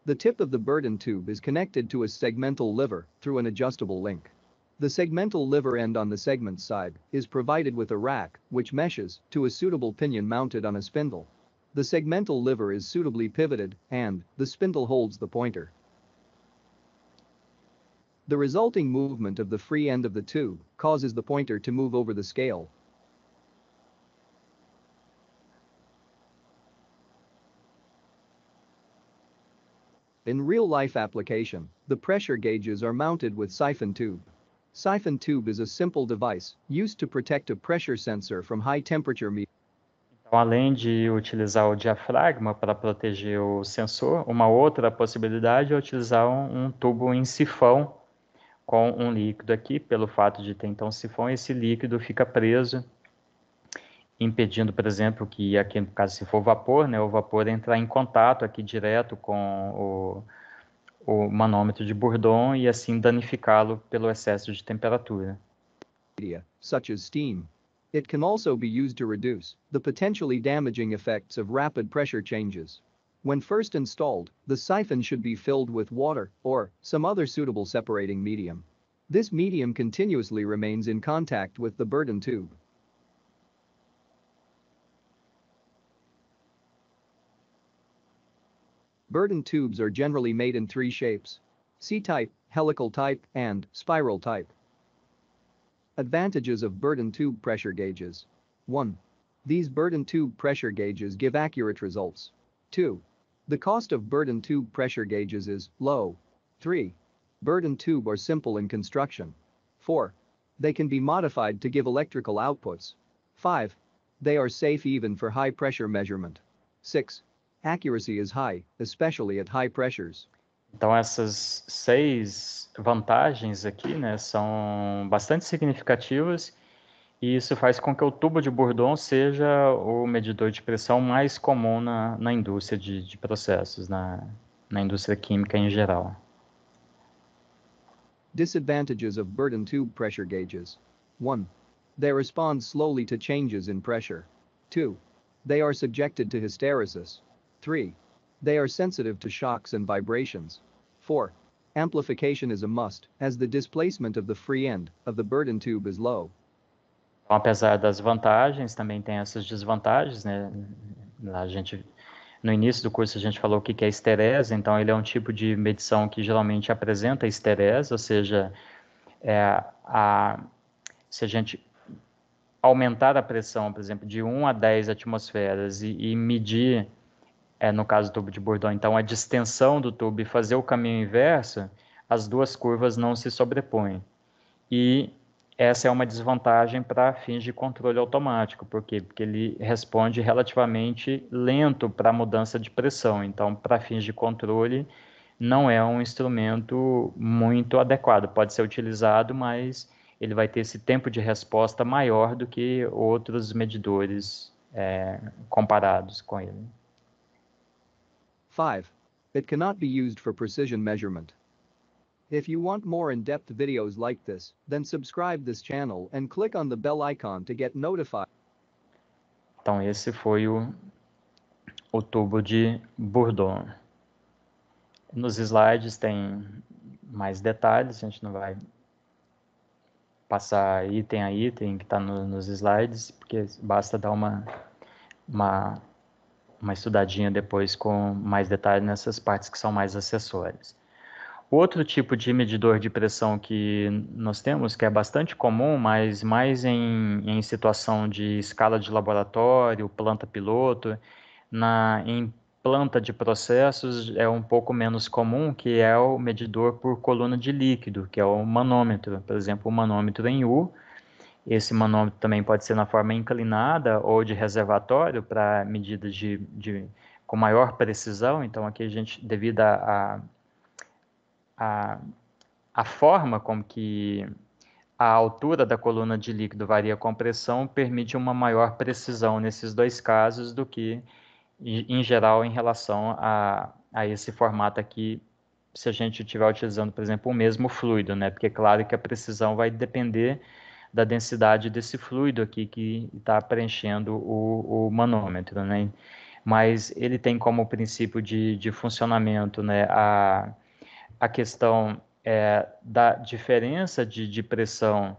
The tip of the Burden tube is connected to a segmental lever through an adjustable link. The segmental lever end on the segment side is provided with a rack, which meshes to a suitable pinion mounted on a spindle. The segmental lever is suitably pivoted, and the spindle holds the pointer. The resulting movement of the free end of the tube causes the pointer to move over the scale. In real-life application, the pressure gauges are mounted with siphon tube. Siphon tube is a simple device used to protect a pressure sensor from high temperature meters. Então, além de utilizar o diafragma para proteger o sensor, uma outra possibilidade é utilizar um, um tubo em sifão com um líquido aqui, pelo fato de ter então sifão, esse líquido fica preso, impedindo, por exemplo, que aqui no caso se for vapor, né, o vapor entrar em contato aqui direto com o, o manômetro de Bourdon e assim danificá-lo pelo excesso de temperatura. Such as steam. It can also be used to reduce the potentially damaging effects of rapid pressure changes. When first installed, the siphon should be filled with water or some other suitable separating medium. This medium continuously remains in contact with the burden tube. Burden tubes are generally made in three shapes. C-type, helical type, and spiral type. Advantages of burden tube pressure gauges. 1. These burden tube pressure gauges give accurate results. 2. The cost of burden tube pressure gauges is low. 3. Burden tube are simple in construction. 4. They can be modified to give electrical outputs. 5. They are safe even for high pressure measurement. 6. Accuracy is high, especially at high pressures. Então essas seis vantagens aqui, né, são bastante significativas E isso faz com que o tubo de Bourdon seja o medidor de pressão mais comum na, na indústria de, de processos, na, na indústria química em geral. Disadvantages of Bourdon tube pressure gauges. 1. They respond slowly to changes in pressure. 2. They are subjected to hysteresis. 3. They are sensitive to shocks and vibrations. 4. Amplification is a must, as the displacement of the free end of the Bourdon tube is low. Então, apesar das vantagens, também tem essas desvantagens, né? A gente no início do curso a gente falou o que é esterese, então ele é um tipo de medição que geralmente apresenta esterese, ou seja, é, a, se a gente aumentar a pressão, por exemplo, de 1 a 10 atmosferas e, e medir, é, no caso do tubo de Bourdon, então a distensão do tubo e fazer o caminho inverso, as duas curvas não se sobrepõem. E essa é uma desvantagem para fins de controle automático, por quê? porque ele responde relativamente lento para a mudança de pressão. Então, para fins de controle, não é um instrumento muito adequado. Pode ser utilizado, mas ele vai ter esse tempo de resposta maior do que outros medidores é, comparados com ele. 5. It cannot be used for precision measurement. If you want more in-depth videos like this, then subscribe this channel and click on the bell icon to get notified. Então esse foi o, o tubo de Bourdon. Nos slides tem mais detalhes, a gente não vai passar item a item que está no, nos slides, porque basta dar uma, uma, uma estudadinha depois com mais detalhes nessas partes que são mais acessórias. Outro tipo de medidor de pressão que nós temos, que é bastante comum, mas mais em, em situação de escala de laboratório, planta piloto, na, em planta de processos é um pouco menos comum, que é o medidor por coluna de líquido, que é o manômetro. Por exemplo, o manômetro em U. Esse manômetro também pode ser na forma inclinada ou de reservatório para medidas de, de, com maior precisão. Então, aqui a gente, devido a, a a, a forma como que a altura da coluna de líquido varia com pressão permite uma maior precisão nesses dois casos do que, em geral, em relação a, a esse formato aqui, se a gente estiver utilizando, por exemplo, o mesmo fluido, né? Porque, é claro, que a precisão vai depender da densidade desse fluido aqui que está preenchendo o, o, manômetro, né? Mas ele tem como princípio de, de funcionamento, né? A, a questão é, da diferença de, de pressão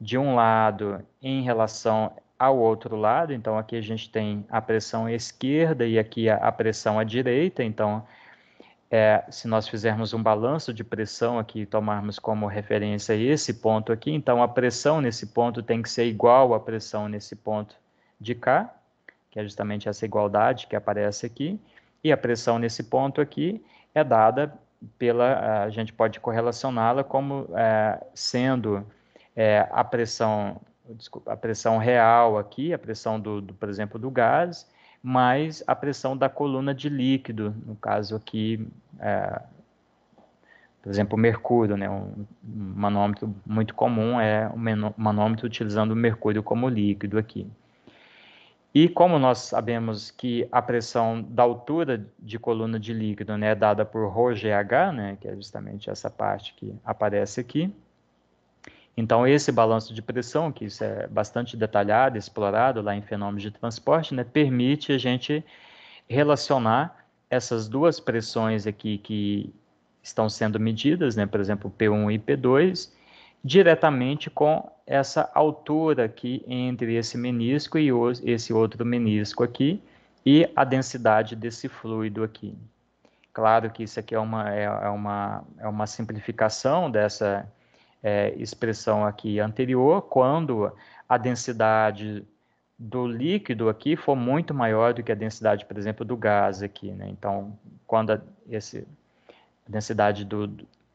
de um lado em relação ao outro lado. Então, aqui a gente tem a pressão esquerda e aqui a, a pressão à direita. Então, é, se nós fizermos um balanço de pressão aqui e tomarmos como referência esse ponto aqui, então a pressão nesse ponto tem que ser igual à pressão nesse ponto de cá, que é justamente essa igualdade que aparece aqui, e a pressão nesse ponto aqui é dada pela a gente pode correlacioná-la como é, sendo é, a pressão desculpa, a pressão real aqui a pressão do, do, por exemplo do gás mais a pressão da coluna de líquido no caso aqui é, por exemplo mercúrio né um, manômetro muito comum é um manômetro utilizando o mercúrio como líquido aqui e como nós sabemos que a pressão da altura de coluna de líquido né, é dada por ρGH, né, que é justamente essa parte que aparece aqui, então esse balanço de pressão, que isso é bastante detalhado, explorado lá em fenômenos de transporte, né, permite a gente relacionar essas duas pressões aqui que estão sendo medidas, né, por exemplo, P1 e P2, diretamente com essa altura aqui entre esse menisco e esse outro menisco aqui e a densidade desse fluido aqui. Claro que isso aqui é uma, é, é uma, é uma simplificação dessa é, expressão aqui anterior, quando a densidade do líquido aqui for muito maior do que a densidade, por exemplo, do gás aqui. Né? Então, quando a, esse, a densidade do,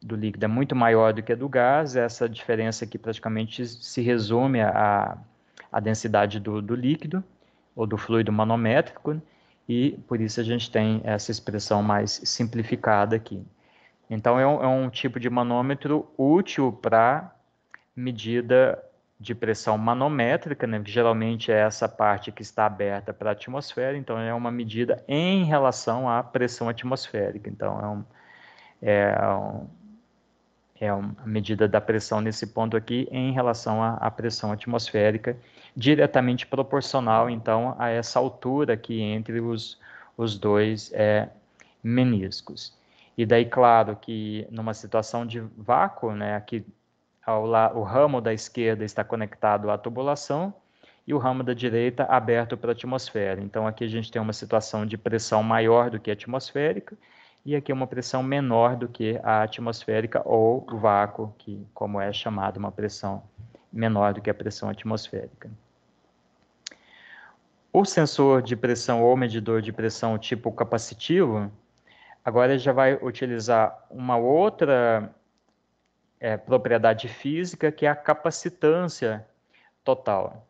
do líquido é muito maior do que a do gás, essa diferença aqui praticamente se resume à, à densidade do, do líquido ou do fluido manométrico, né? e por isso a gente tem essa expressão mais simplificada aqui. Então, é um, é um tipo de manômetro útil para medida de pressão manométrica, né, geralmente é essa parte que está aberta para a atmosfera, então é uma medida em relação à pressão atmosférica. Então, é um, é um é uma medida da pressão nesse ponto aqui em relação à, à, pressão atmosférica, diretamente proporcional, então, a essa altura aqui entre os, os dois é, meniscos. E daí, claro, que numa situação de vácuo, né, aqui ao lá o ramo da esquerda está conectado à tubulação e o ramo da direita aberto para a atmosfera. Então, aqui a gente tem uma situação de pressão maior do que a atmosférica, e aqui é uma pressão menor do que a atmosférica ou vácuo, que como é chamado uma pressão menor do que a pressão atmosférica. O sensor de pressão ou medidor de pressão tipo capacitivo, agora já vai utilizar uma outra é, propriedade física que é a capacitância total.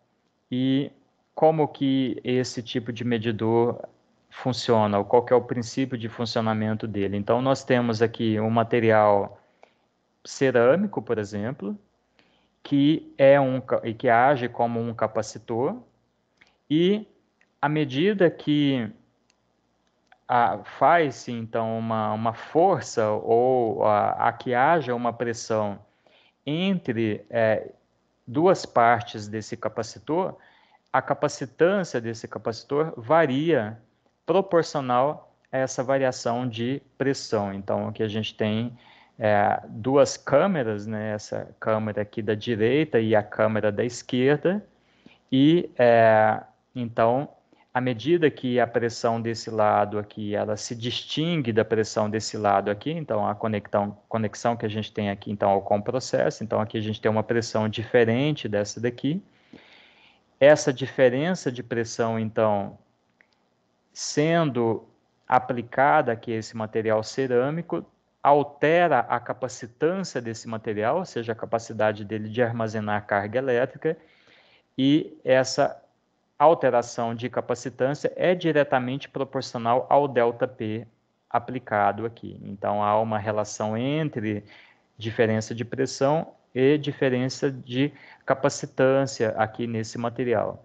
E como que esse tipo de medidor funciona, ou qual é o princípio de funcionamento dele. Então, nós temos aqui um material cerâmico, por exemplo, que é um e que age como um capacitor e à medida que faz-se então uma, uma força ou a, a que haja uma pressão entre é, duas partes desse capacitor, a capacitância desse capacitor varia proporcional a essa variação de pressão. Então, aqui a gente tem é, duas câmeras, né? essa câmera aqui da direita e a câmera da esquerda, e é, então, à medida que a pressão desse lado aqui ela se distingue da pressão desse lado aqui, então a conexão, conexão que a gente tem aqui então com o processo, então aqui a gente tem uma pressão diferente dessa daqui. Essa diferença de pressão, então, sendo aplicada aqui esse material cerâmico altera a capacitância desse material, ou seja, a capacidade dele de armazenar carga elétrica, e essa alteração de capacitância é diretamente proporcional ao delta P aplicado aqui. Então há uma relação entre diferença de pressão e diferença de capacitância aqui nesse material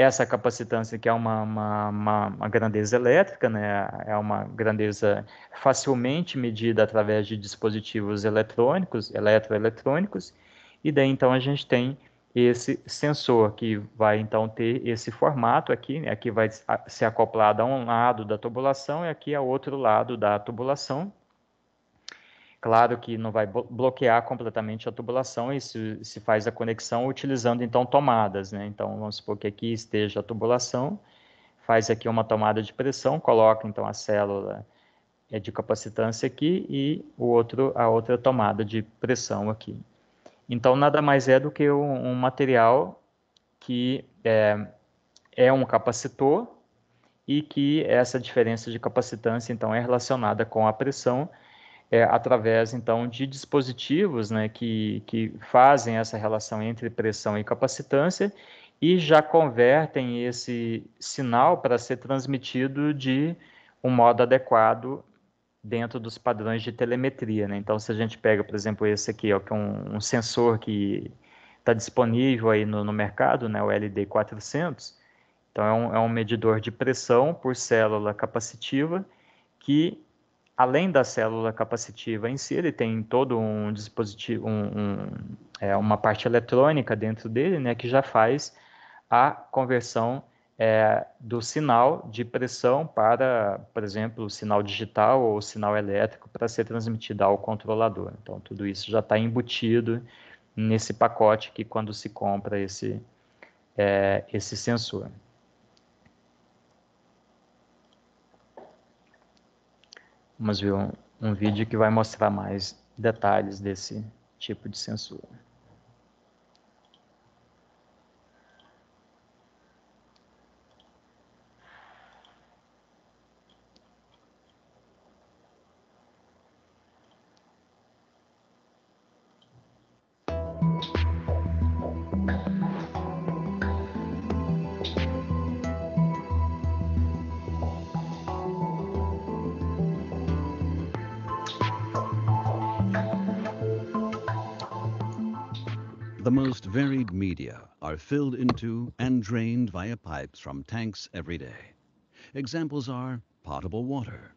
essa capacitância que é uma, uma, uma, uma, grandeza elétrica, né? é uma grandeza facilmente medida através de dispositivos eletrônicos, eletroeletrônicos, e daí então a gente tem esse sensor que vai então ter esse formato aqui, né? aqui vai ser acoplado a um lado da tubulação e aqui a outro lado da tubulação, Claro que não vai bloquear completamente a tubulação e se, se faz a conexão utilizando então tomadas, né? Então vamos supor que aqui esteja a tubulação, faz aqui uma tomada de pressão, coloca então a célula é de capacitância aqui e o outro a outra tomada de pressão aqui. Então nada mais é do que um, um material que é, é um capacitor e que essa diferença de capacitância então é relacionada com a pressão é, através então de dispositivos né, que, que fazem essa relação entre pressão e capacitância e já convertem esse sinal para ser transmitido de um modo adequado dentro dos padrões de telemetria. Né? Então, se a gente pega, por exemplo, esse aqui, ó, que é um, um sensor que está disponível aí no, no, mercado, né, o LD400, então é um, é um medidor de pressão por célula capacitiva que além da célula capacitiva em si, ele tem todo um dispositivo, um, um, é, uma parte eletrônica dentro dele, né, que já faz a conversão é, do sinal de pressão para, por exemplo, sinal digital ou sinal elétrico para ser transmitido ao controlador. Então, tudo isso já está embutido nesse pacote que quando se compra esse, é, esse sensor. Vamos ver um, um vídeo que vai mostrar mais detalhes desse tipo de censura. filled into and drained via pipes from tanks every day. Examples are potable water,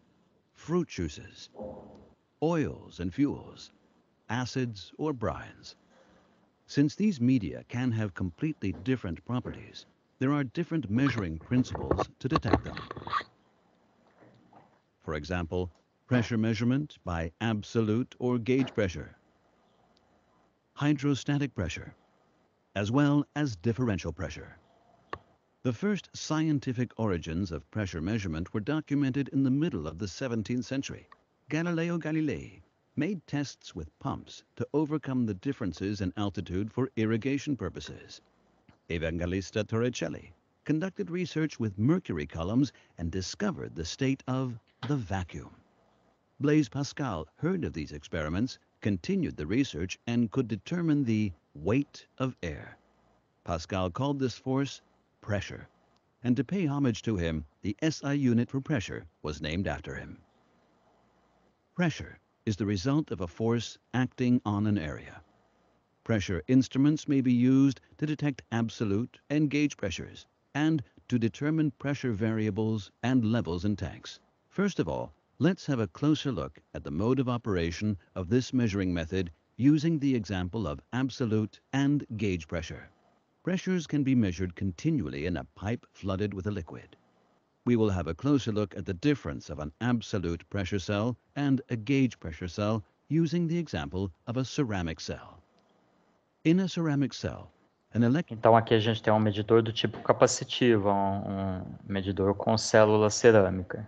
fruit juices, oils and fuels, acids or brines. Since these media can have completely different properties, there are different measuring principles to detect them. For example, pressure measurement by absolute or gauge pressure, hydrostatic pressure, as well as differential pressure. The first scientific origins of pressure measurement were documented in the middle of the 17th century. Galileo Galilei made tests with pumps to overcome the differences in altitude for irrigation purposes. Evangelista Torricelli conducted research with mercury columns and discovered the state of the vacuum. Blaise Pascal heard of these experiments, continued the research, and could determine the weight of air. Pascal called this force pressure, and to pay homage to him, the SI unit for pressure was named after him. Pressure is the result of a force acting on an area. Pressure instruments may be used to detect absolute and gauge pressures, and to determine pressure variables and levels in tanks. First of all, let's have a closer look at the mode of operation of this measuring method using the example of absolute and gauge pressure. Pressures can be measured continually in a pipe flooded with a liquid. We will have a closer look at the difference of an absolute pressure cell and a gauge pressure cell using the example of a ceramic cell. In a ceramic cell, Então aqui a gente tem um medidor do tipo capacitivo, um, um medidor com célula cerâmica.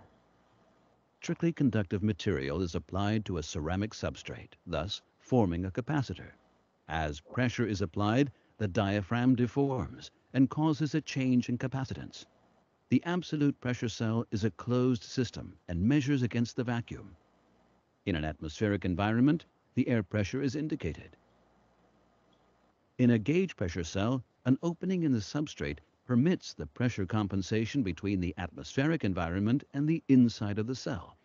Strictly conductive material is applied to a ceramic substrate. Thus, forming a capacitor. As pressure is applied, the diaphragm deforms and causes a change in capacitance. The absolute pressure cell is a closed system and measures against the vacuum. In an atmospheric environment, the air pressure is indicated. In a gauge pressure cell, an opening in the substrate permits the pressure compensation between the atmospheric environment and the inside of the cell,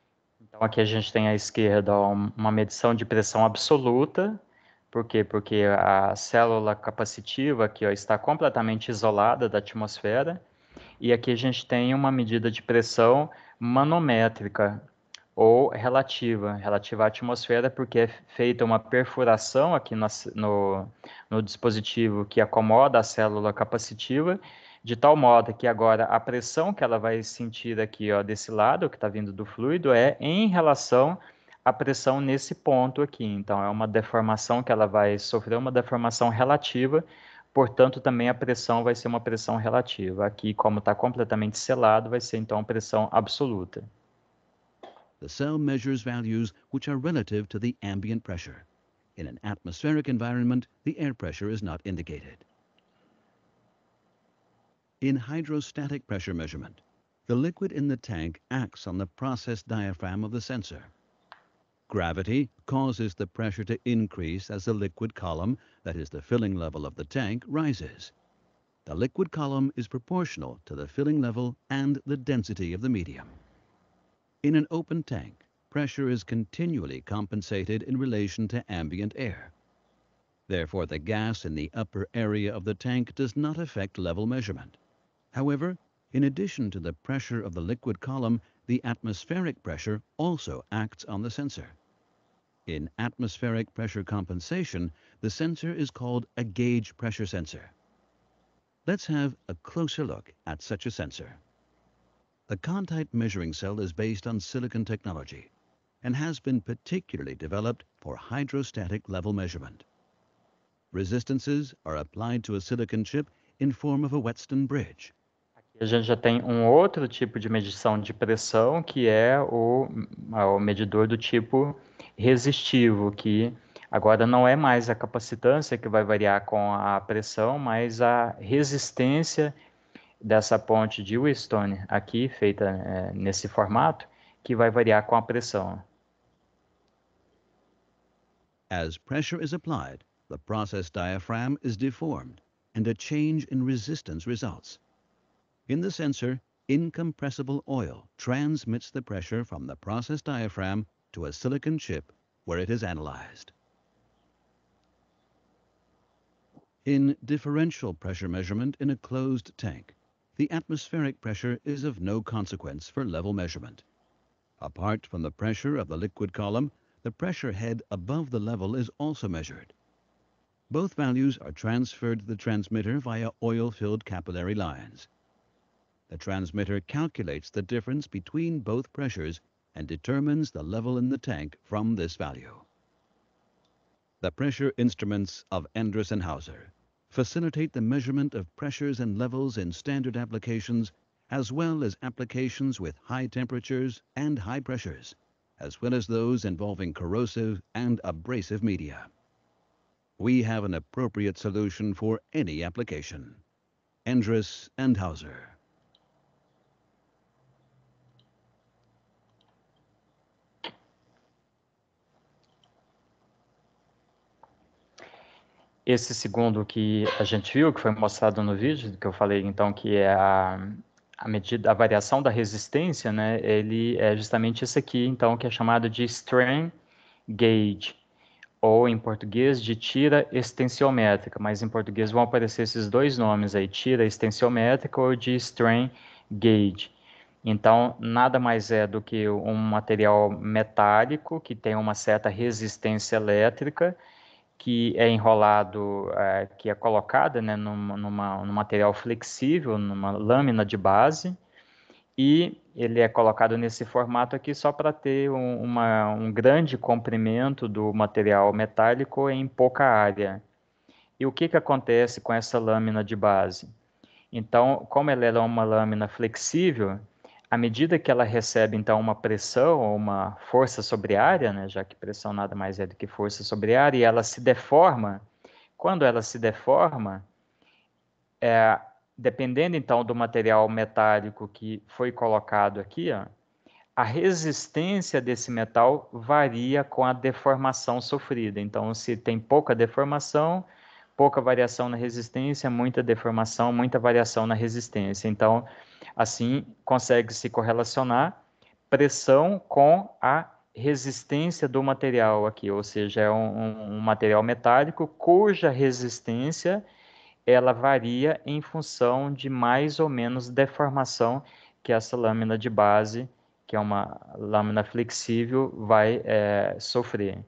Então aqui a gente tem à esquerda ó, uma medição de pressão absoluta. Por quê? Porque a célula capacitiva aqui ó, está completamente isolada da atmosfera. E aqui a gente tem uma medida de pressão manométrica ou relativa, relativa à atmosfera, porque é feita uma perfuração aqui no, no, no dispositivo que acomoda a célula capacitiva de tal modo que agora a pressão que ela vai sentir aqui ó, desse lado, que está vindo do fluido, é em relação à pressão nesse ponto aqui. Então, é uma deformação que ela vai sofrer, uma deformação relativa, portanto, também a pressão vai ser uma pressão relativa. Aqui, como está completamente selado, vai ser então a pressão absoluta. The cell measures values which are relative to the ambient pressure. In an atmospheric environment, the air pressure is not indicated. In hydrostatic pressure measurement, the liquid in the tank acts on the process diaphragm of the sensor. Gravity causes the pressure to increase as the liquid column, that is the filling level of the tank, rises. The liquid column is proportional to the filling level and the density of the medium. In an open tank, pressure is continually compensated in relation to ambient air. Therefore, the gas in the upper area of the tank does not affect level measurement. However, in addition to the pressure of the liquid column, the atmospheric pressure also acts on the sensor. In atmospheric pressure compensation, the sensor is called a gauge pressure sensor. Let's have a closer look at such a sensor. The contact measuring cell is based on silicon technology and has been particularly developed for hydrostatic level measurement. Resistances are applied to a silicon chip in form of a Whetstone bridge A gente já tem um outro tipo de medição de pressão, que é o, o medidor do tipo resistivo, que agora não é mais a capacitância que vai variar com a pressão, mas a resistência dessa ponte de Wheatstone aqui, feita é, nesse formato, que vai variar com a pressão. As pressure is applied, the process diaphragm is deformed, and a change in resistance results. In the sensor, incompressible oil transmits the pressure from the process diaphragm to a silicon chip where it is analyzed. In differential pressure measurement in a closed tank, the atmospheric pressure is of no consequence for level measurement. Apart from the pressure of the liquid column, the pressure head above the level is also measured. Both values are transferred to the transmitter via oil-filled capillary lines. The transmitter calculates the difference between both pressures and determines the level in the tank from this value. The pressure instruments of Endress and Hauser facilitate the measurement of pressures and levels in standard applications as well as applications with high temperatures and high pressures, as well as those involving corrosive and abrasive media. We have an appropriate solution for any application. Endress and Hauser. esse segundo que a gente viu, que foi mostrado no vídeo, que eu falei então que é a, a medida, a variação da resistência, né? Ele é justamente esse aqui, então, que é chamado de strain gauge, ou em português de tira extensiométrica, mas em português vão aparecer esses dois nomes aí, tira extensiométrica ou de strain gauge. Então, nada mais é do que um material metálico que tem uma certa resistência elétrica que é enrolado, é, que é colocada né, num, num material flexível, numa lâmina de base, e ele é colocado nesse formato aqui só para ter um, uma, um grande comprimento do material metálico em pouca área. E o que, que acontece com essa lâmina de base? Então, como ela é uma lâmina flexível, à medida que ela recebe, então, uma pressão ou uma força sobre a área, né, já que pressão nada mais é do que força sobre a área, e ela se deforma, quando ela se deforma, é, dependendo, então, do material metálico que foi colocado aqui, ó, a resistência desse metal varia com a deformação sofrida. Então, se tem pouca deformação, pouca variação na resistência, muita deformação, muita variação na resistência. Então, Assim, consegue-se correlacionar pressão com a resistência do material aqui, ou seja, é um, um material metálico cuja resistência ela varia em função de mais ou menos deformação que essa lâmina de base, que é uma lâmina flexível, vai é, sofrer.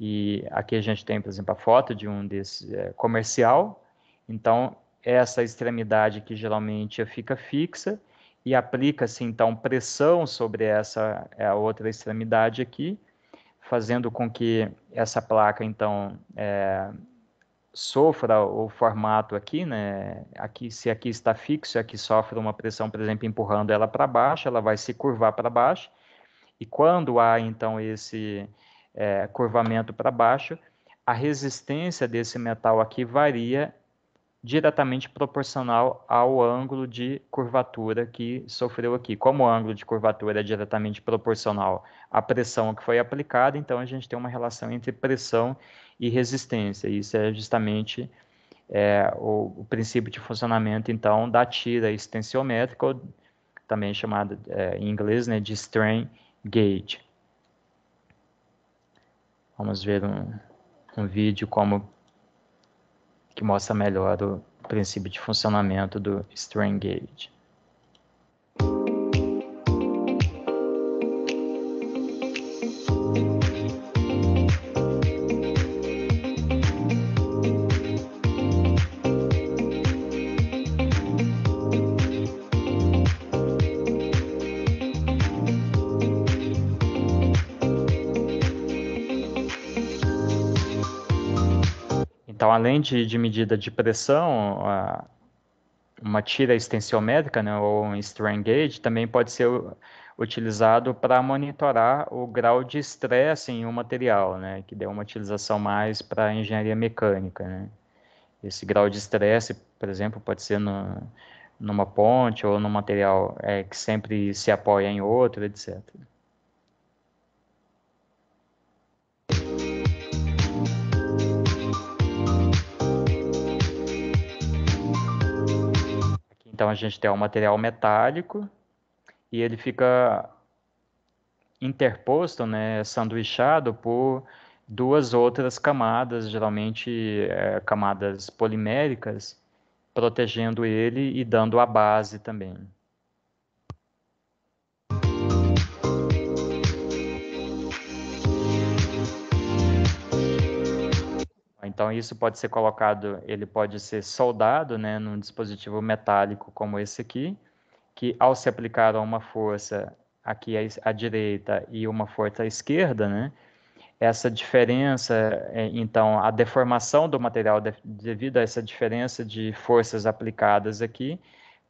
E aqui a gente tem, por exemplo, a foto de um desse é, comercial. Então, essa extremidade que geralmente fica fixa e aplica-se então pressão sobre essa é, outra extremidade aqui, fazendo com que essa placa então é, sofra o formato aqui, né? Aqui, se aqui está fixo, aqui sofre uma pressão, por exemplo, empurrando ela para baixo, ela vai se curvar para baixo. E quando há então esse é, curvamento para baixo, a resistência desse metal aqui varia diretamente proporcional ao ângulo de curvatura que sofreu aqui. Como o ângulo de curvatura é diretamente proporcional à pressão que foi aplicada, então a gente tem uma relação entre pressão e resistência. Isso é justamente é, o, o, princípio de funcionamento, então, da tira extensiométrica, também chamada é, em inglês né, de strain gauge. Vamos ver um, um vídeo como que mostra melhor o princípio de funcionamento do strain gauge. além de, de medida de pressão, a, uma tira extensiométrica, né, ou um strain gauge, também pode ser utilizado para monitorar o grau de estresse em um material, né, que deu uma utilização mais para engenharia mecânica, né. Esse grau de estresse, por exemplo, pode ser no, numa ponte ou num material é, que sempre se apoia em outro, etc. Então a gente tem um material metálico e ele fica interposto, né, sanduichado por duas outras camadas, geralmente é, camadas poliméricas, protegendo ele e dando a base também. Então isso pode ser colocado, ele pode ser soldado, né, num dispositivo metálico como esse aqui, que ao se aplicar a uma força aqui à, direita e uma força à esquerda, né, essa diferença, é, então, a deformação do material devido a essa diferença de forças aplicadas aqui,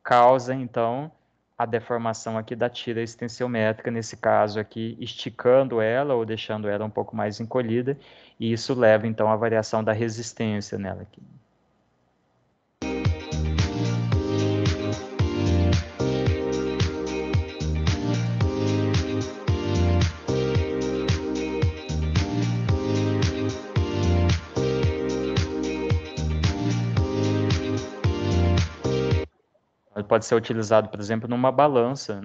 causa, então, a deformação aqui da tira extensiométrica, nesse caso aqui, esticando ela ou deixando ela um pouco mais encolhida, e isso leva então à variação da resistência nela aqui. pode ser utilizado, por exemplo, numa balança,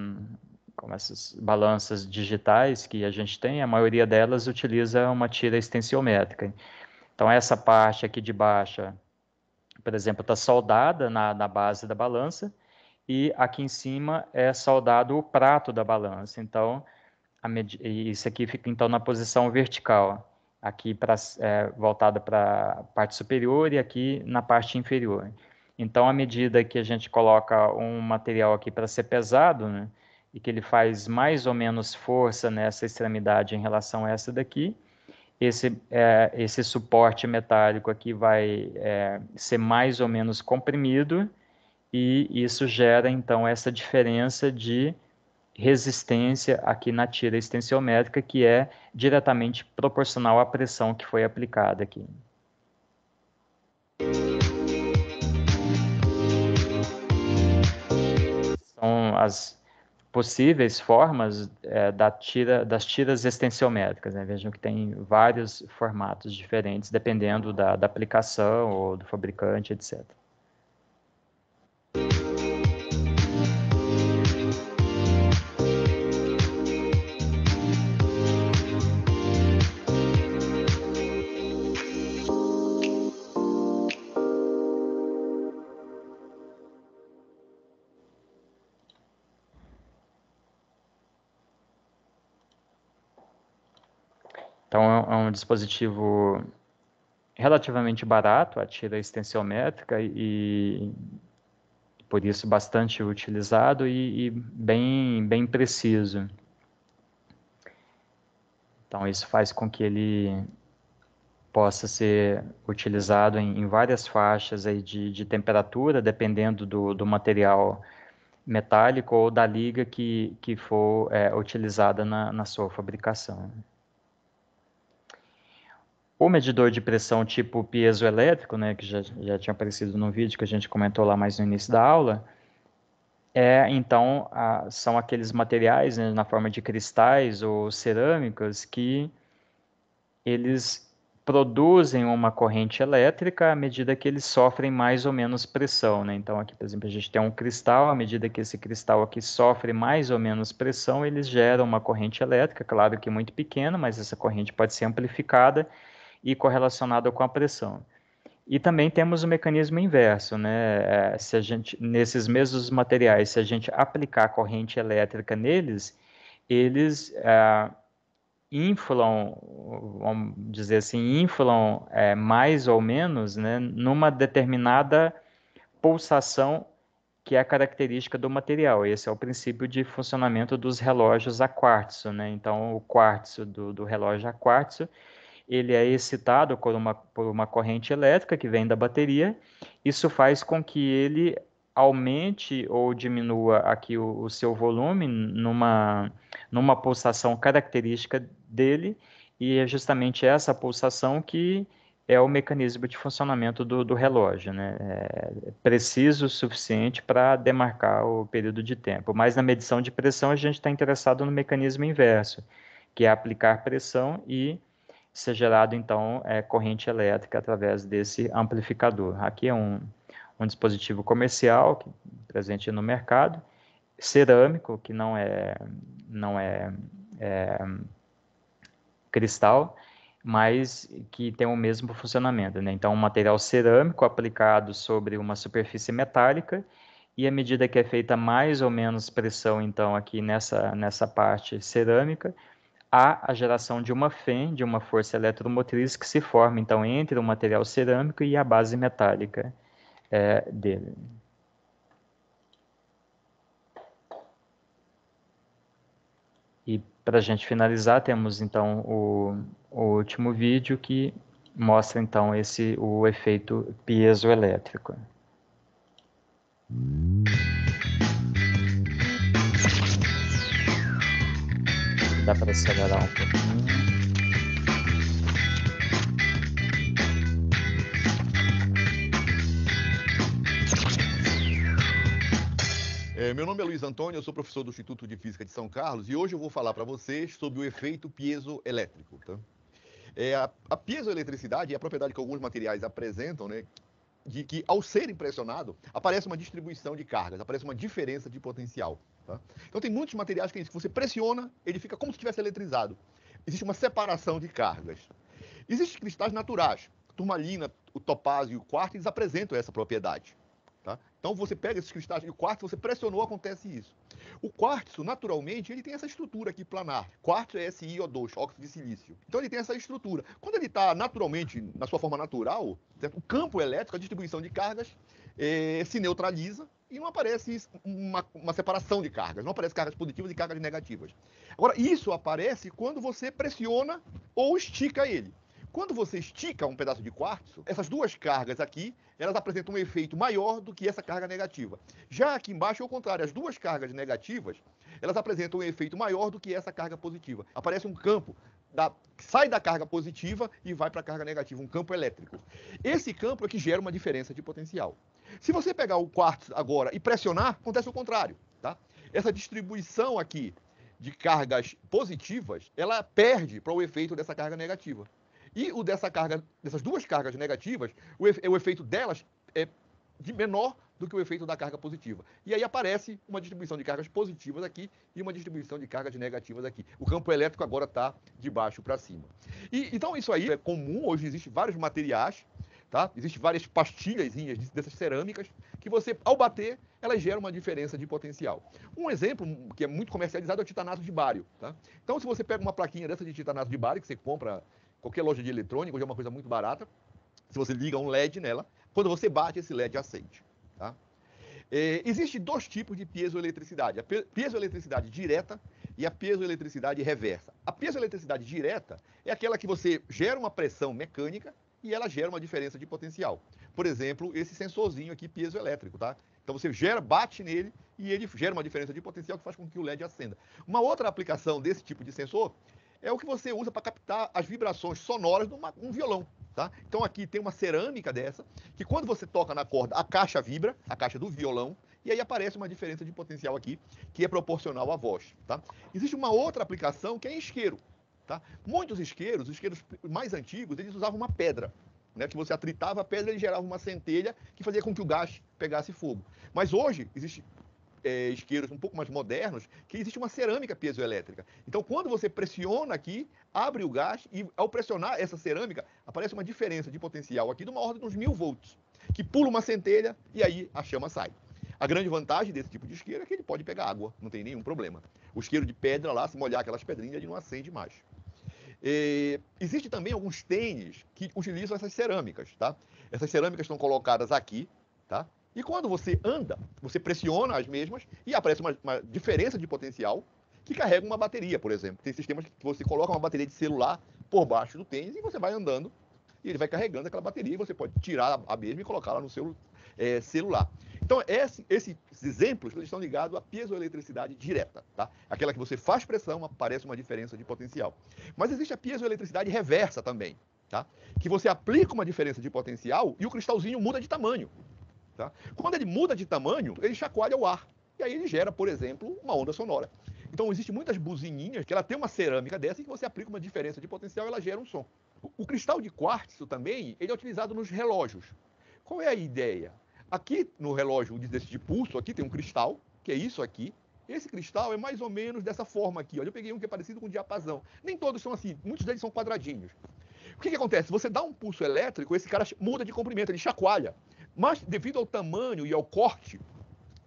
essas balanças digitais que a gente tem, a maioria delas utiliza uma tira extensiométrica. Então, essa parte aqui de baixa, por exemplo, está soldada na, na base da balança, e aqui em cima é soldado o prato da balança. Então, isso aqui fica então na posição vertical, aqui pra, é, voltada para a parte superior e aqui na parte inferior. Então, à medida que a gente coloca um material aqui para ser pesado, né, e que ele faz mais ou menos força nessa extremidade em relação a essa daqui. Esse, é, esse suporte metálico aqui vai é, ser mais ou menos comprimido e isso gera então essa diferença de resistência aqui na tira extensiométrica que é diretamente proporcional à pressão que foi aplicada aqui. São as possíveis formas é, da tira, das tiras extensiométricas. Né? Vejam que tem vários formatos diferentes, dependendo da, da aplicação ou do fabricante, etc. Então é, é um dispositivo relativamente barato, a tira extensiométrica e, por isso bastante utilizado e, e bem, bem preciso. Então isso faz com que ele possa ser utilizado em, em várias faixas aí de, de temperatura, dependendo do, do, material metálico ou da liga que, que for é, utilizada na, na sua fabricação o medidor de pressão tipo piezoelétrico, né, que já, já tinha aparecido no vídeo que a gente comentou lá mais no início da aula, é então a, são aqueles materiais né, na forma de cristais ou cerâmicas que eles produzem uma corrente elétrica à medida que eles sofrem mais ou menos pressão, né? Então aqui, por exemplo, a gente tem um cristal, à medida que esse cristal aqui sofre mais ou menos pressão, eles geram uma corrente elétrica, claro que muito pequena, mas essa corrente pode ser amplificada e correlacionado com a pressão. E também temos o mecanismo inverso, né? É, se a gente, nesses mesmos materiais, se a gente aplicar corrente elétrica neles, eles ah, inflam, vamos dizer assim, inflam é, mais ou menos, né? Numa determinada pulsação que é a característica do material. Esse é o princípio de funcionamento dos relógios a quartzo, né? Então, o quartzo do, do relógio a quartzo ele é excitado por uma, por uma corrente elétrica que vem da bateria. Isso faz com que ele aumente ou diminua aqui o, o seu volume numa, numa pulsação característica dele, e é justamente essa pulsação que é o mecanismo de funcionamento do, do relógio, né? É preciso o suficiente para demarcar o período de tempo. Mas na medição de pressão, a gente está interessado no mecanismo inverso, que é aplicar pressão e ser gerado então é, corrente elétrica através desse amplificador. Aqui é um, um dispositivo comercial que, presente no mercado, cerâmico que não é não é, é cristal, mas que tem o mesmo funcionamento. Né? Então, um material cerâmico aplicado sobre uma superfície metálica e à medida que é feita mais ou menos pressão, então, aqui nessa, nessa parte cerâmica, há a geração de uma FEM, de uma força eletromotriz, que se forma, então, entre o material cerâmico e a base metálica é, dele. E, para a gente finalizar, temos, então, o, o, último vídeo que mostra, então, esse, o efeito piezoelétrico. Música dá para acelerar um pouquinho. É, meu nome é Luiz Antônio, eu sou professor do Instituto de Física de São Carlos e hoje eu vou falar para vocês sobre o efeito piezoelétrico. Tá? É, a, a piezoeletricidade é a propriedade que alguns materiais apresentam, né, de que, ao ser impressionado, aparece uma distribuição de cargas, aparece uma diferença de potencial. Tá? Então, tem muitos materiais que, é que você pressiona, ele fica como se estivesse eletrizado. Existe uma separação de cargas. Existem cristais naturais. Turmalina, o topázio e o quartzo, eles apresentam essa propriedade. Tá? Então você pega esses cristais de quartzo, você pressionou, acontece isso. O quartzo, naturalmente, ele tem essa estrutura aqui planar. Quartzo é SiO2, óxido de silício. Então ele tem essa estrutura. Quando ele está naturalmente, na sua forma natural, certo? o campo elétrico, a distribuição de cargas, é, se neutraliza e não aparece uma, uma, separação de cargas, não aparece cargas positivas e cargas negativas. Agora, isso aparece quando você pressiona ou estica ele. Quando você estica um pedaço de quartzo, essas duas cargas aqui, elas apresentam um efeito maior do que essa carga negativa. Já aqui embaixo é o contrário, as duas cargas negativas, elas apresentam um efeito maior do que essa carga positiva. Aparece um campo da, sai da carga positiva e vai para a carga negativa, um campo elétrico. Esse campo é que gera uma diferença de potencial. Se você pegar o quartzo agora e pressionar, acontece o contrário, tá? Essa distribuição aqui de cargas positivas, ela perde para o efeito dessa carga negativa. E o dessa carga, dessas duas cargas negativas, o, efe, o efeito delas é de menor do que o efeito da carga positiva. E aí aparece uma distribuição de cargas positivas aqui e uma distribuição de cargas negativas aqui. O campo elétrico agora está de baixo para cima. E, então isso aí é comum, hoje existem vários materiais, tá? Existem várias pastilhas dessas cerâmicas que você, ao bater, elas geram uma diferença de potencial. Um exemplo que é muito comercializado é o titanato de bário, tá? Então se você pega uma plaquinha dessa de titanato de bário que você compra Qualquer loja de eletrônico hoje é uma coisa muito barata. Se você liga um LED nela, quando você bate, esse LED acende. Tá? É, Existem dois tipos de piezoeletricidade: a piezoeletricidade direta e a piezoeletricidade reversa. A piezoeletricidade direta é aquela que você gera uma pressão mecânica e ela gera uma diferença de potencial. Por exemplo, esse sensorzinho aqui piezoelétrico, tá? Então você gera, bate nele e ele gera uma diferença de potencial que faz com que o LED acenda. Uma outra aplicação desse tipo de sensor é o que você usa para captar as vibrações sonoras de um violão. Tá? Então aqui tem uma cerâmica dessa, que quando você toca na corda, a caixa vibra, a caixa do violão, e aí aparece uma diferença de potencial aqui, que é proporcional à voz. Tá? Existe uma outra aplicação que é em isqueiro. Tá? Muitos isqueiros, os isqueiros mais antigos, eles usavam uma pedra. Né, que você atritava a pedra e gerava uma centelha que fazia com que o gás pegasse fogo. Mas hoje existe é, isqueiros um pouco mais modernos, que existe uma cerâmica piezoelétrica. Então, quando você pressiona aqui, abre o gás e ao pressionar essa cerâmica, aparece uma diferença de potencial aqui de uma ordem de uns mil volts, que pula uma centelha e aí a chama sai. A grande vantagem desse tipo de isqueiro é que ele pode pegar água, não tem nenhum problema. O isqueiro de pedra lá, se molhar aquelas pedrinhas, ele não acende mais. E, é, existe também alguns tênis que utilizam essas cerâmicas, tá? Essas cerâmicas estão colocadas aqui, tá? E quando você anda, você pressiona as mesmas e aparece uma, uma diferença de potencial que carrega uma bateria, por exemplo. Tem sistemas que você coloca uma bateria de celular por baixo do tênis e você vai andando e ele vai carregando aquela bateria e você pode tirar a mesma e colocá-la no seu é, celular. Então, esse, esses exemplos eles estão ligados à piezoeletricidade direta, tá? Aquela que você faz pressão, aparece uma diferença de potencial. Mas existe a piezoeletricidade reversa também, tá? Que você aplica uma diferença de potencial e o cristalzinho muda de tamanho. Tá? Quando ele muda de tamanho, ele chacoalha o ar. E aí ele gera, por exemplo, uma onda sonora. Então existem muitas buzininhas que ela tem uma cerâmica dessa e que você aplica uma diferença de potencial e ela gera um som. O cristal de quartzo também, ele é utilizado nos relógios. Qual é a ideia? Aqui no relógio desse de pulso, aqui tem um cristal, que é isso aqui. Esse cristal é mais ou menos dessa forma aqui. Olha, eu peguei um que é parecido com um diapasão. Nem todos são assim, muitos deles são quadradinhos. O que, que acontece? Você dá um pulso elétrico, esse cara muda de comprimento, ele chacoalha. Mas, devido ao tamanho e ao corte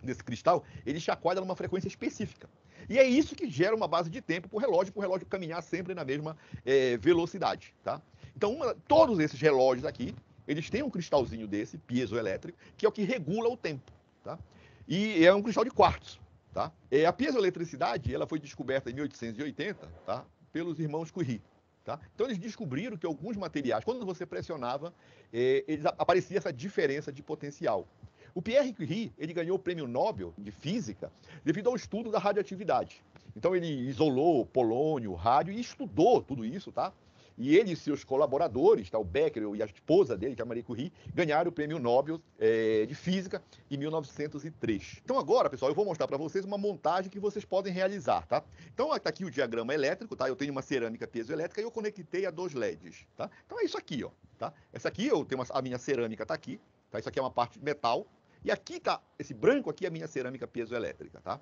desse cristal, ele chacoalha numa frequência específica. E é isso que gera uma base de tempo para o relógio, para o relógio caminhar sempre na mesma é, velocidade. Tá? Então, uma, todos esses relógios aqui, eles têm um cristalzinho desse, piezoelétrico, que é o que regula o tempo. Tá? E é um cristal de quartzo. Tá? É, a piezoeletricidade ela foi descoberta em 1880 tá? pelos irmãos Curie. Tá? Então eles descobriram que alguns materiais, quando você pressionava, é, eles, aparecia essa diferença de potencial. O Pierre Curie ele ganhou o prêmio Nobel de Física devido ao estudo da radioatividade. Então ele isolou polônio, rádio e estudou tudo isso, tá? E ele e seus colaboradores, tá, o Becker e a esposa dele, que é a Marie Curie, ganharam o prêmio Nobel é, de Física em 1903. Então agora, pessoal, eu vou mostrar para vocês uma montagem que vocês podem realizar, tá? Então está aqui o diagrama elétrico, tá? Eu tenho uma cerâmica piezoelétrica e eu conectei a dois LEDs, tá? Então é isso aqui, ó, tá? Essa aqui eu tenho uma, a minha cerâmica tá aqui, tá? Isso aqui é uma parte de metal. E aqui tá, esse branco aqui é a minha cerâmica piezoelétrica, tá?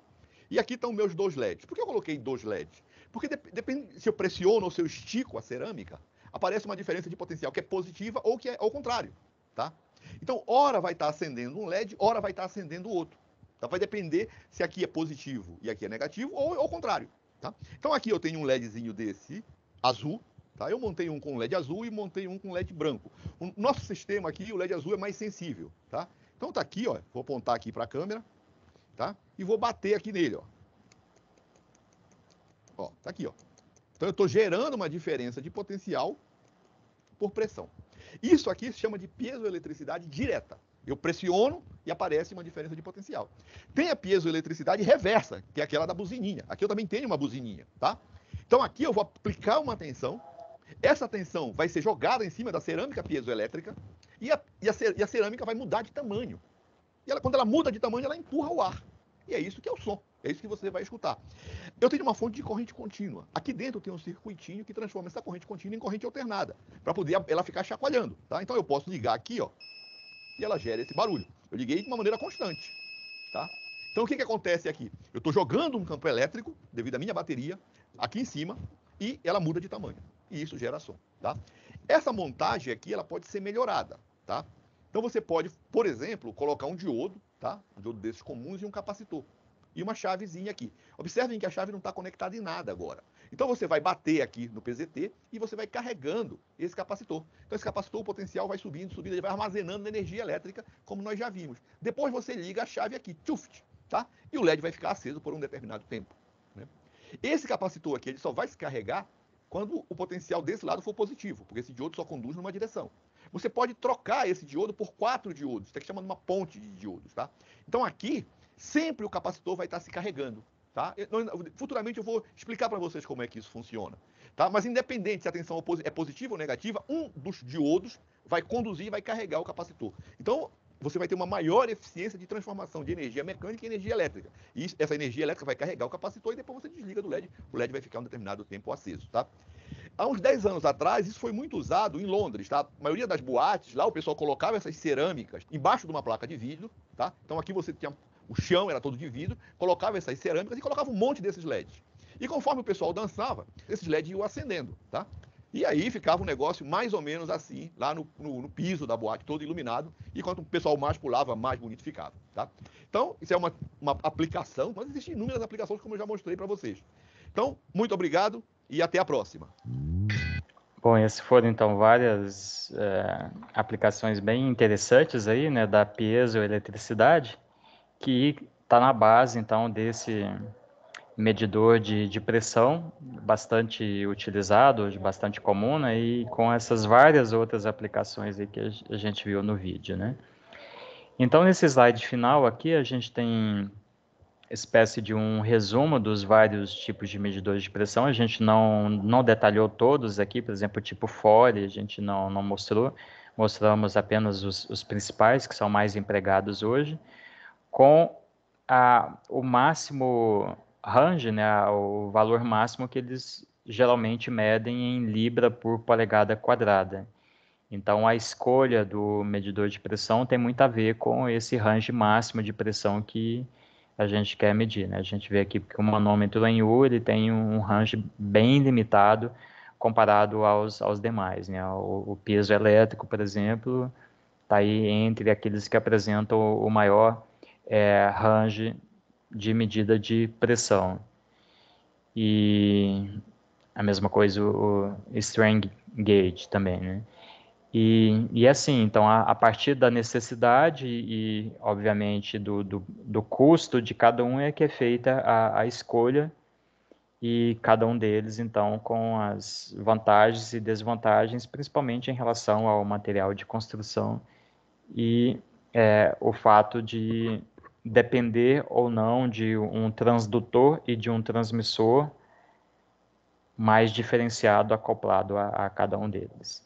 E aqui estão tá meus dois LEDs. Por que eu coloquei dois LEDs? Porque de, depende se eu pressiono ou se eu estico a cerâmica, aparece uma diferença de potencial que é positiva ou que é ao contrário, tá? Então, hora vai estar acendendo um LED, hora vai estar acendendo o outro. Tá? Vai depender se aqui é positivo e aqui é negativo ou ao contrário, tá? Então, aqui eu tenho um LEDzinho desse azul, tá? Eu montei um com LED azul e montei um com LED branco. O nosso sistema aqui, o LED azul é mais sensível, tá? Então tá aqui, ó, vou apontar aqui para a câmera, tá? E vou bater aqui nele, ó. Ó, tá aqui, ó. Então eu estou gerando uma diferença de potencial por pressão. Isso aqui se chama de piezoeletricidade direta. Eu pressiono e aparece uma diferença de potencial. Tem a piezoeletricidade reversa, que é aquela da buzininha. Aqui eu também tenho uma buzininha, tá? Então aqui eu vou aplicar uma tensão. Essa tensão vai ser jogada em cima da cerâmica piezoelétrica e a, e a, e a cerâmica vai mudar de tamanho. E ela, quando ela muda de tamanho, ela empurra o ar. E é isso que é o som. É isso que você vai escutar. Eu tenho uma fonte de corrente contínua. Aqui dentro tem um circuitinho que transforma essa corrente contínua em corrente alternada, para poder ela ficar chacoalhando, tá? Então eu posso ligar aqui, ó, e ela gera esse barulho. Eu liguei de uma maneira constante, tá? Então o que, que acontece aqui? Eu estou jogando um campo elétrico, devido à minha bateria, aqui em cima, e ela muda de tamanho. E isso gera som, tá? Essa montagem aqui, ela pode ser melhorada, tá? Então você pode, por exemplo, colocar um diodo, tá? Um diodo desses comuns e um capacitor e uma chavezinha aqui. Observem que a chave não está conectada em nada agora. Então você vai bater aqui no PZT e você vai carregando esse capacitor. Então esse capacitor, o potencial vai subindo, subindo, ele vai armazenando energia elétrica, como nós já vimos. Depois você liga a chave aqui, tchuft, tá? E o LED vai ficar aceso por um determinado tempo. Né? Esse capacitor aqui, ele só vai se carregar quando o potencial desse lado for positivo, porque esse diodo só conduz numa direção. Você pode trocar esse diodo por quatro diodos, está aqui é chamando uma ponte de diodos, tá? Então aqui sempre o capacitor vai estar se carregando. Tá? Eu, futuramente eu vou explicar para vocês como é que isso funciona. Tá? Mas independente se a tensão é positiva ou negativa, um dos diodos vai conduzir e vai carregar o capacitor. Então, você vai ter uma maior eficiência de transformação de energia mecânica em energia elétrica. E essa energia elétrica vai carregar o capacitor e depois você desliga do LED. O LED vai ficar um determinado tempo aceso, tá? Há uns 10 anos atrás, isso foi muito usado em Londres, tá? A maioria das boates, lá o pessoal colocava essas cerâmicas embaixo de uma placa de vidro, tá? Então aqui você tinha o chão era todo de vidro, colocava essas cerâmicas e colocava um monte desses LEDs. E conforme o pessoal dançava, esses LEDs iam acendendo, tá? E aí ficava um negócio mais ou menos assim, lá no, no, no piso da boate, todo iluminado, e quanto o pessoal mais pulava, mais bonito ficava, tá? Então, isso é uma, uma aplicação, mas existem inúmeras aplicações, como eu já mostrei para vocês. Então, muito obrigado e até a próxima. Bom, essas foram então várias é, aplicações bem interessantes aí, né, da piezoeletricidade que está na base, então, desse medidor de, de pressão, bastante utilizado, hoje, bastante comum, né? e com essas várias outras aplicações aí que a gente viu no vídeo. Né? Então, nesse slide final aqui, a gente tem espécie de um resumo dos vários tipos de medidores de pressão. A gente não, não detalhou todos aqui, por exemplo, tipo FORE, a gente não, não mostrou, mostramos apenas os, os principais que são mais empregados hoje com a, o máximo range, né, o valor máximo que eles geralmente medem em libra por polegada quadrada. Então, a escolha do medidor de pressão tem muito a ver com esse range máximo de pressão que a gente quer medir. Né? A gente vê aqui que o manômetro em U ele tem um range bem limitado comparado aos, aos demais. Né? O, o peso elétrico, por exemplo, está aí entre aqueles que apresentam o maior é, range de medida de pressão. E a mesma coisa o, strain gauge também, né? E, e assim, então, a, a, partir da necessidade e, obviamente, do, do, do, custo de cada um é que é feita a, a escolha e cada um deles, então, com as vantagens e desvantagens, principalmente em relação ao material de construção e é, o fato de depender ou não de um transdutor e de um transmissor mais diferenciado, acoplado a, a cada um deles.